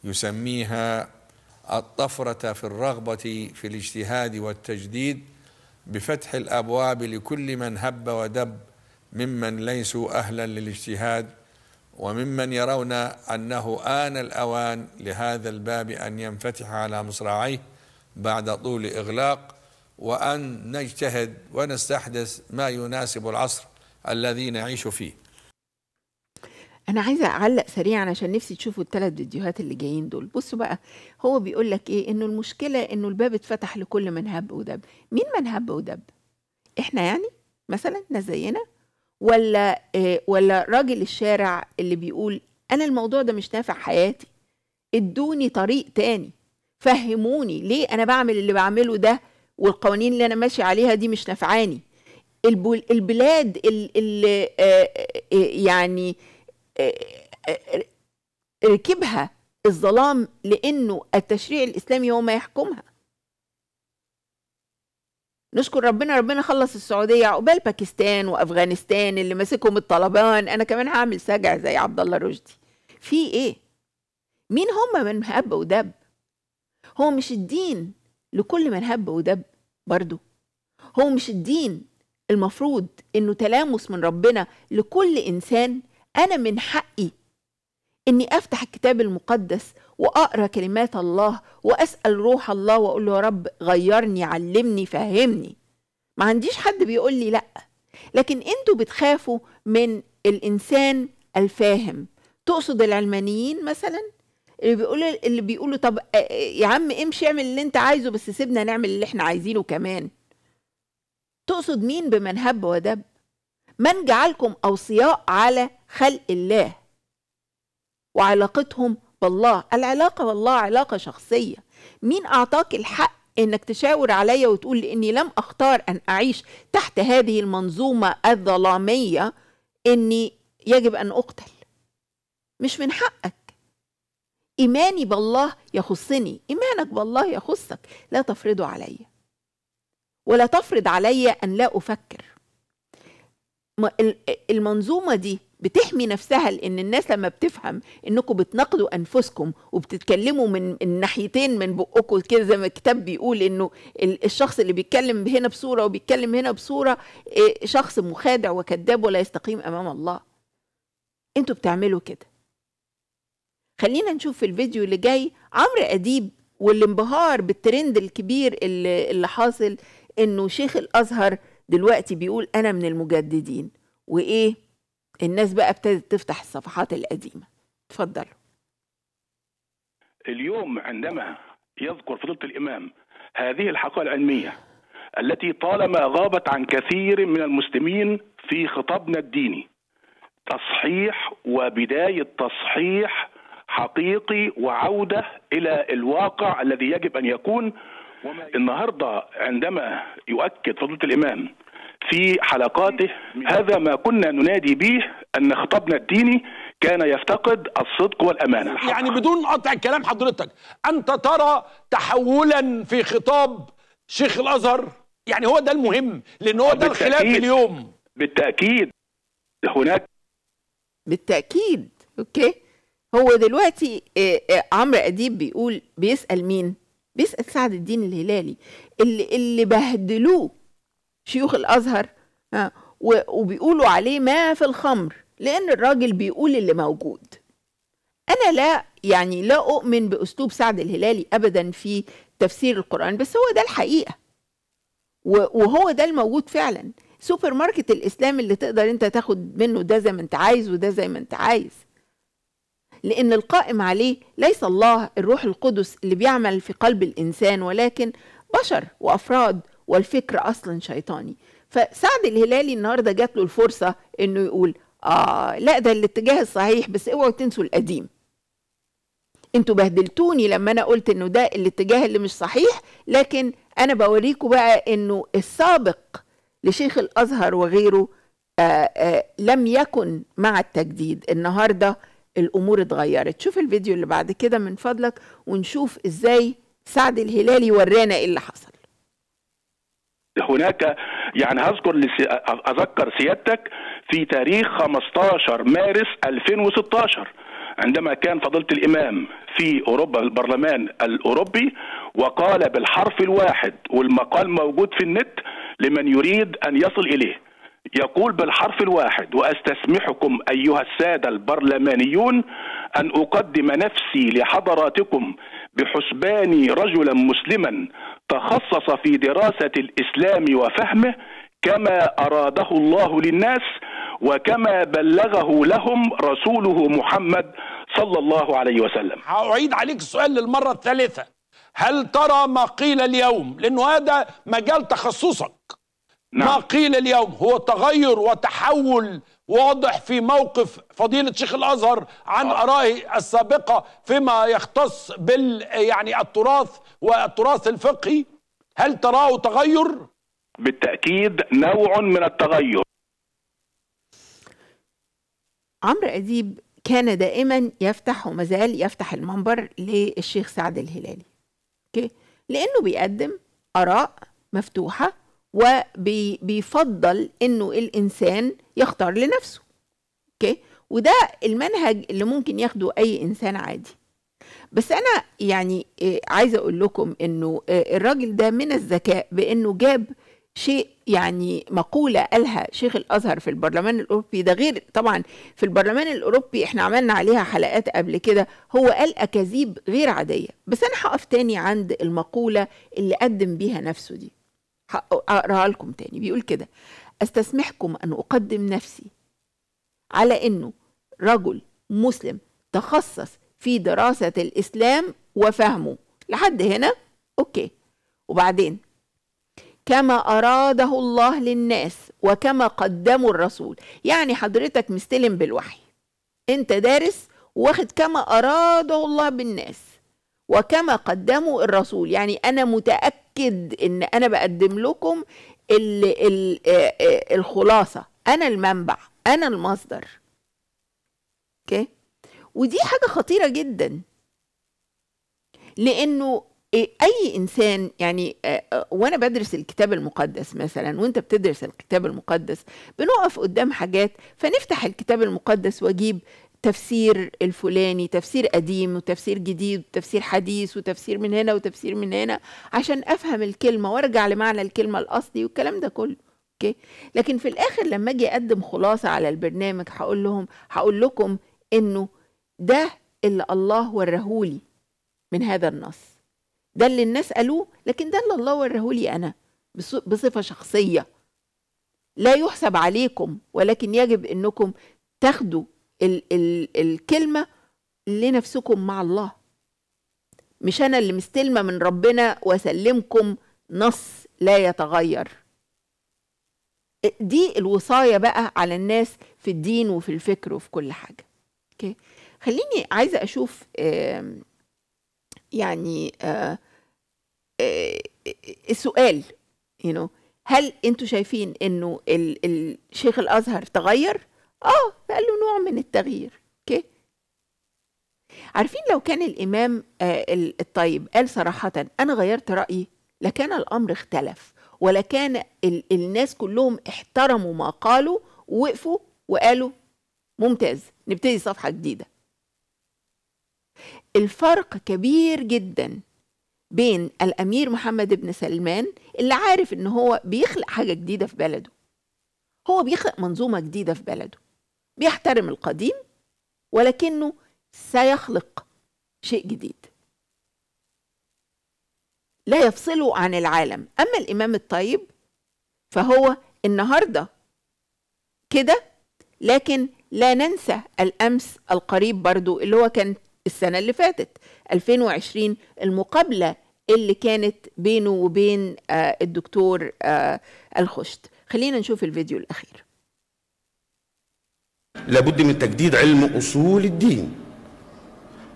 يسميها الطفرة في الرغبة في الاجتهاد والتجديد بفتح الأبواب لكل من هب ودب ممن ليسوا أهلا للاجتهاد وممن يرون أنه آن الأوان لهذا الباب أن ينفتح على مصراعيه بعد طول إغلاق وأن نجتهد ونستحدث ما يناسب العصر الذي نعيش فيه انا عايزه اعلق سريعا عشان نفسي تشوفوا الثلاث فيديوهات اللي جايين دول بصوا بقى هو بيقول لك ايه انه المشكله انه الباب اتفتح لكل من هب ودب مين من هب ودب احنا يعني مثلا ناس زينا ولا إيه ولا راجل الشارع اللي بيقول انا الموضوع ده مش نافع حياتي ادوني طريق تاني فهموني ليه انا بعمل اللي بعمله ده والقوانين اللي انا ماشي عليها دي مش نافعاني البلاد اللي آه، آه، آه، يعني ركبها الظلام لأنه التشريع الإسلامي هو ما يحكمها نشكر ربنا ربنا خلص السعودية عقبال باكستان وأفغانستان اللي ماسكهم الطالبان أنا كمان هعمل سجع زي عبد الله رشدي في إيه؟ مين هم من هب ودب؟ هو مش الدين لكل من هب ودب برضه هو مش الدين المفروض انه تلامس من ربنا لكل انسان أنا من حقي إني أفتح الكتاب المقدس وأقرأ كلمات الله وأسأل روح الله وأقول له يا رب غيرني علمني فهمني ما عنديش حد بيقول لي لأ لكن أنتوا بتخافوا من الإنسان الفاهم تقصد العلمانيين مثلا اللي بيقولوا اللي بيقولوا طب آه، آه، يا عم امشي اعمل اللي انت عايزه بس سيبنا نعمل اللي احنا عايزينه كمان تقصد مين بمن هب ودب من جعلكم اوصياء على خلق الله وعلاقتهم بالله العلاقة بالله علاقة شخصية مين أعطاك الحق انك تشاور عليا وتقول اني لم اختار ان اعيش تحت هذه المنظومه الظلاميه اني يجب ان اقتل مش من حقك ايماني بالله يخصني ايمانك بالله يخصك لا تفرضه عليا ولا تفرض عليا ان لا افكر المنظومه دي بتحمي نفسها لان الناس لما بتفهم انكم بتنقدوا انفسكم وبتتكلموا من الناحيتين من بقكم كده زي ما الكتاب بيقول انه الشخص اللي بيتكلم هنا بصوره وبيتكلم هنا بصوره آه، شخص مخادع وكذاب ولا يستقيم امام الله انتوا بتعملوا كده خلينا نشوف في الفيديو اللي جاي عمرو اديب والانبهار بالترند الكبير اللي, اللي حاصل انه شيخ الازهر دلوقتي بيقول انا من المجددين وايه الناس بقى ابتدت تفتح الصفحات القديمة تفضل اليوم عندما يذكر فضيلة الإمام هذه الحقائق العلمية التي طالما غابت عن كثير من المسلمين في خطابنا الديني تصحيح وبداية تصحيح حقيقي وعودة إلى الواقع الذي يجب أن يكون النهاردة عندما يؤكد فضيلة الإمام في حلقاته هذا ما كنا ننادي به أن خطابنا الديني كان يفتقد الصدق والأمانة يعني بدون قطع كلام حضرتك أنت ترى تحولا في خطاب شيخ الأزهر يعني هو ده المهم لأن هو ده الخلاف اليوم بالتأكيد هناك بالتأكيد أوكي هو دلوقتي آه، آه، عمرو أديب بيقول بيسأل مين؟ بيسأل سعد الدين الهلالي اللي اللي بهدلوه شيوخ الازهر آه، وبيقولوا عليه ما في الخمر لان الراجل بيقول اللي موجود انا لا يعني لا اؤمن باسلوب سعد الهلالي ابدا في تفسير القران بس هو ده الحقيقه وهو ده الموجود فعلا سوبر ماركت الاسلام اللي تقدر انت تاخد منه ده زي ما انت عايز وده زي ما انت عايز لان القائم عليه ليس الله الروح القدس اللي بيعمل في قلب الانسان ولكن بشر وافراد والفكر اصلا شيطاني فسعد الهلالي النهارده جات له الفرصه انه يقول اه لا ده الاتجاه الصحيح بس اوعوا تنسوا القديم انتوا بهدلتوني لما انا قلت انه ده الاتجاه اللي مش صحيح لكن انا بوريكم بقى انه السابق لشيخ الازهر وغيره آآ آه، آآ آه، لم يكن مع التجديد النهارده الامور اتغيرت شوف الفيديو اللي بعد كده من فضلك ونشوف ازاي سعد الهلالي ورانا ايه اللي حصل هناك يعني هذكر اذكر سيادتك في تاريخ 15 مارس 2016 عندما كان فضيله الامام في اوروبا في البرلمان الاوروبي وقال بالحرف الواحد والمقال موجود في النت لمن يريد ان يصل اليه يقول بالحرف الواحد واستسمحكم ايها الساده البرلمانيون ان اقدم نفسي لحضراتكم بحسباني رجلا مسلما تخصص في دراسة الإسلام وفهمه كما أراده الله للناس وكما بلغه لهم رسوله محمد صلى الله عليه وسلم هأعيد عليك السؤال للمرة الثالثة هل ترى ما قيل اليوم لأنه هذا مجال تخصصك نعم. ما قيل اليوم هو تغير وتحول واضح في موقف فضيلة شيخ الأزهر عن آه. أرائه السابقة فيما يختص بال يعني التراث والتراث الفقهي هل تراه تغير؟ بالتأكيد نوع من التغير عمرو أديب كان دائما يفتح وما زال يفتح المنبر للشيخ سعد الهلالي اوكي لانه بيقدم اراء مفتوحه وبيفضل انه الانسان يختار لنفسه اوكي وده المنهج اللي ممكن ياخده اي انسان عادي بس انا يعني آه، عايزه اقول لكم انه آه، الراجل ده من الذكاء بانه جاب شيء يعني مقوله قالها شيخ الازهر في البرلمان الاوروبي ده غير طبعا في البرلمان الاوروبي احنا عملنا عليها حلقات قبل كده هو قال اكاذيب غير عاديه بس انا هقف تاني عند المقوله اللي قدم بيها نفسه دي هقراها لكم تاني بيقول كده استسمحكم ان اقدم نفسي على انه رجل مسلم تخصص في دراسة الإسلام وفهمه لحد هنا أوكي وبعدين كما أراده الله للناس وكما قدمه الرسول يعني حضرتك مستلم بالوحي أنت دارس واخد كما أراده الله بالناس وكما قدمه الرسول يعني أنا متأكد إن أنا بقدم لكم الـ الـ الخلاصة أنا المنبع أنا المصدر اوكي okay. ودي حاجه خطيره جدا لانه إيه، اي انسان يعني آه، آه، وانا بدرس الكتاب المقدس مثلا وانت بتدرس الكتاب المقدس بنقف قدام حاجات فنفتح الكتاب المقدس واجيب تفسير الفلاني تفسير قديم وتفسير جديد وتفسير حديث وتفسير من هنا وتفسير من هنا عشان افهم الكلمه وارجع لمعنى الكلمه الاصلي والكلام ده كله اوكي لكن في الاخر لما اجي اقدم خلاصه على البرنامج هقول لهم هقول لكم انه ده اللي الله ورهولي من هذا النص ده اللي الناس قالوه لكن ده اللي الله ورهولي أنا بصفة شخصية لا يحسب عليكم ولكن يجب أنكم تاخدوا ال- ال- الكلمة لنفسكم مع الله مش أنا اللي مستلمة من ربنا وأسلمكم نص لا يتغير دي الوصاية بقى على الناس في الدين وفي الفكر وفي كل حاجة okay. خليني عايزه اشوف يعني آه، آه، السؤال you know هل انتوا شايفين انه الشيخ الازهر تغير اه فقال له نوع من التغيير اوكي عارفين لو كان الامام آه، الطيب قال صراحه انا غيرت رايي لكان الامر اختلف ولكان الناس كلهم احترموا ما قالوا ووقفوا وقالوا ممتاز نبتدي صفحه جديده الفرق كبير جدا بين الامير محمد بن سلمان اللي عارف ان هو بيخلق حاجه جديده في بلده هو بيخلق منظومه جديده في بلده بيحترم القديم ولكنه سيخلق شيء جديد لا يفصله عن العالم اما الامام الطيب فهو النهارده كده لكن لا ننسى الامس القريب برضو اللي هو كان السنة اللي فاتت 2020 المقابلة اللي كانت بينه وبين آه، الدكتور آه، الخشت خلينا نشوف الفيديو الأخير لابد من تجديد علم أصول الدين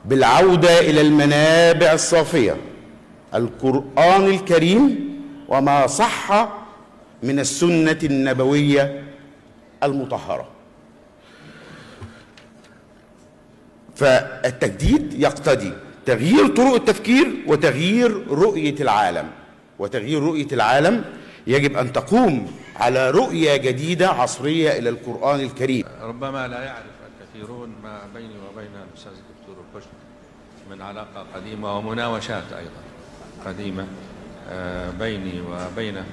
بالعودة إلى المنابع الصافية القرآن الكريم وما صح من السنة النبوية المطهرة فالتجديد يقتضي تغيير طرق التفكير وتغيير رؤية العالم وتغيير رؤية العالم يجب أن تقوم على رؤية جديدة عصرية إلى القرآن الكريم ربما لا يعرف الكثيرون ما بيني وبين الأستاذ الدكتور الكشك من علاقة قديمة ومناوشات أيضا قديمة آه، بيني وبينه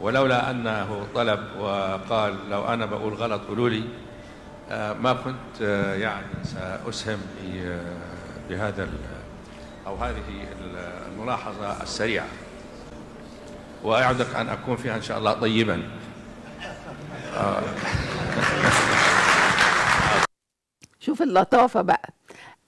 ولولا أنه طلب وقال لو أنا بقول غلط قولوا لي آه، ما كنت آه، يعني سأسهم آه، بهذا أو هذه الملاحظة السريعة وأعدك أن أكون فيها إن شاء الله طيبا شوف اللطافة بقى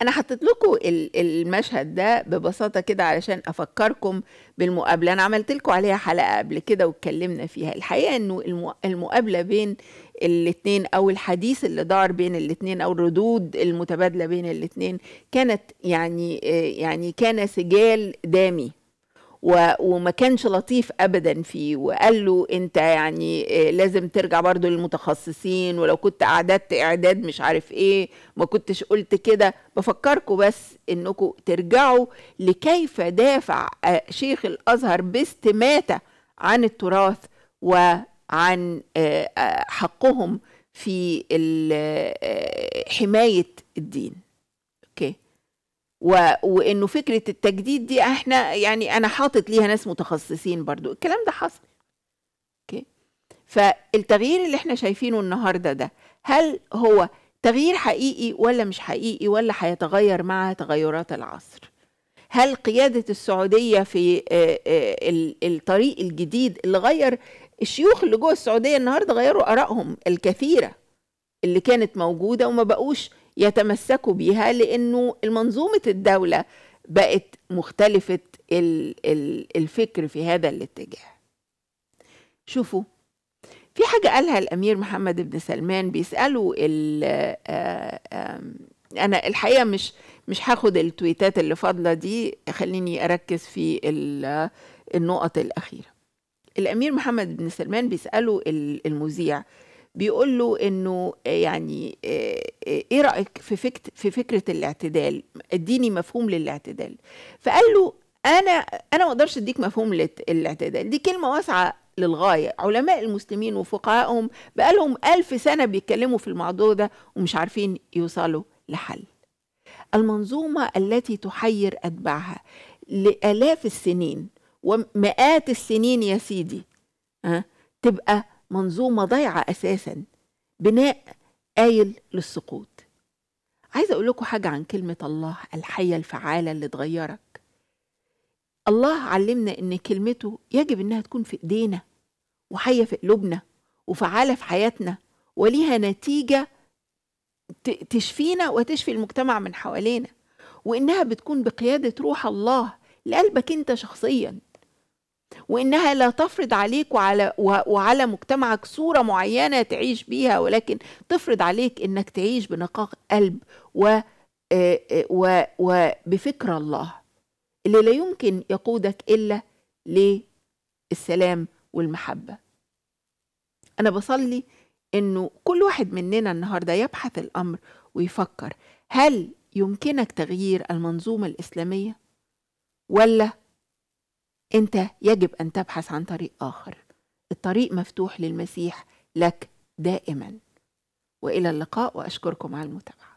انا حطيت لكم المشهد ده ببساطه كده علشان افكركم بالمقابله انا عملت لكم عليها حلقه قبل كده واتكلمنا فيها الحقيقه انه المقابله بين الاثنين او الحديث اللي دار بين الاثنين او الردود المتبادله بين الاثنين كانت يعني آه، يعني كان سجال دامي و... وما كانش لطيف ابدا فيه وقال له انت يعني آه، لازم ترجع برضو للمتخصصين ولو كنت اعددت اعداد مش عارف ايه ما كنتش قلت كده بفكركم بس انكم ترجعوا لكيف دافع آه، شيخ الازهر باستماته عن التراث وعن آه، حقهم في حمايه الدين و... وانه فكره التجديد دي احنا يعني انا حاطط ليها ناس متخصصين برضو الكلام ده حصل اوكي فالتغيير اللي احنا شايفينه النهارده ده هل هو تغيير حقيقي ولا مش حقيقي ولا هيتغير مع تغيرات العصر هل قيادة السعودية في آه، آه، الطريق الجديد اللي غير الشيوخ اللي جوه السعودية النهاردة غيروا آرائهم الكثيرة اللي كانت موجودة وما بقوش يتمسكوا بيها لانه المنظومه الدوله بقت مختلفه الفكر في هذا الاتجاه شوفوا في حاجة قالها الأمير محمد بن سلمان بيسالوا آه، أنا الحقيقة مش مش هاخد التويتات اللي فاضلة دي خليني أركز في النقط الأخيرة الأمير محمد بن سلمان بيسأله المذيع بيقول له انه آه، يعني آه، آه، ايه رايك في فكت في فكره الاعتدال اديني مفهوم للاعتدال فقال له انا انا ما اقدرش اديك مفهوم للاعتدال دي كلمه واسعه للغاية علماء المسلمين وفقهائهم بقالهم ألف سنة بيتكلموا في الموضوع ده ومش عارفين يوصلوا لحل المنظومة التي تحير أتباعها لآلاف السنين ومئات السنين يا سيدي أه؟ تبقى منظومة ضايعة أساسا بناء قايل للسقوط عايزة أقول لكم حاجة عن كلمة الله الحية الفعالة اللي تغيرك الله علمنا إن كلمته يجب إنها تكون في إيدينا وحية في قلوبنا وفعالة في حياتنا وليها نتيجة تشفينا وتشفي المجتمع من حوالينا وإنها بتكون بقيادة روح الله لقلبك أنت شخصياً وانها لا تفرض عليك وعلى وعلى مجتمعك صوره معينه تعيش بيها ولكن تفرض عليك انك تعيش بنقاء قلب و وبفكر الله اللي لا يمكن يقودك الا للسلام والمحبه انا بصلي انه كل واحد مننا النهارده يبحث الامر ويفكر هل يمكنك تغيير المنظومه الاسلاميه ولا انت يجب ان تبحث عن طريق اخر الطريق مفتوح للمسيح لك دائما والى اللقاء واشكركم على المتابعه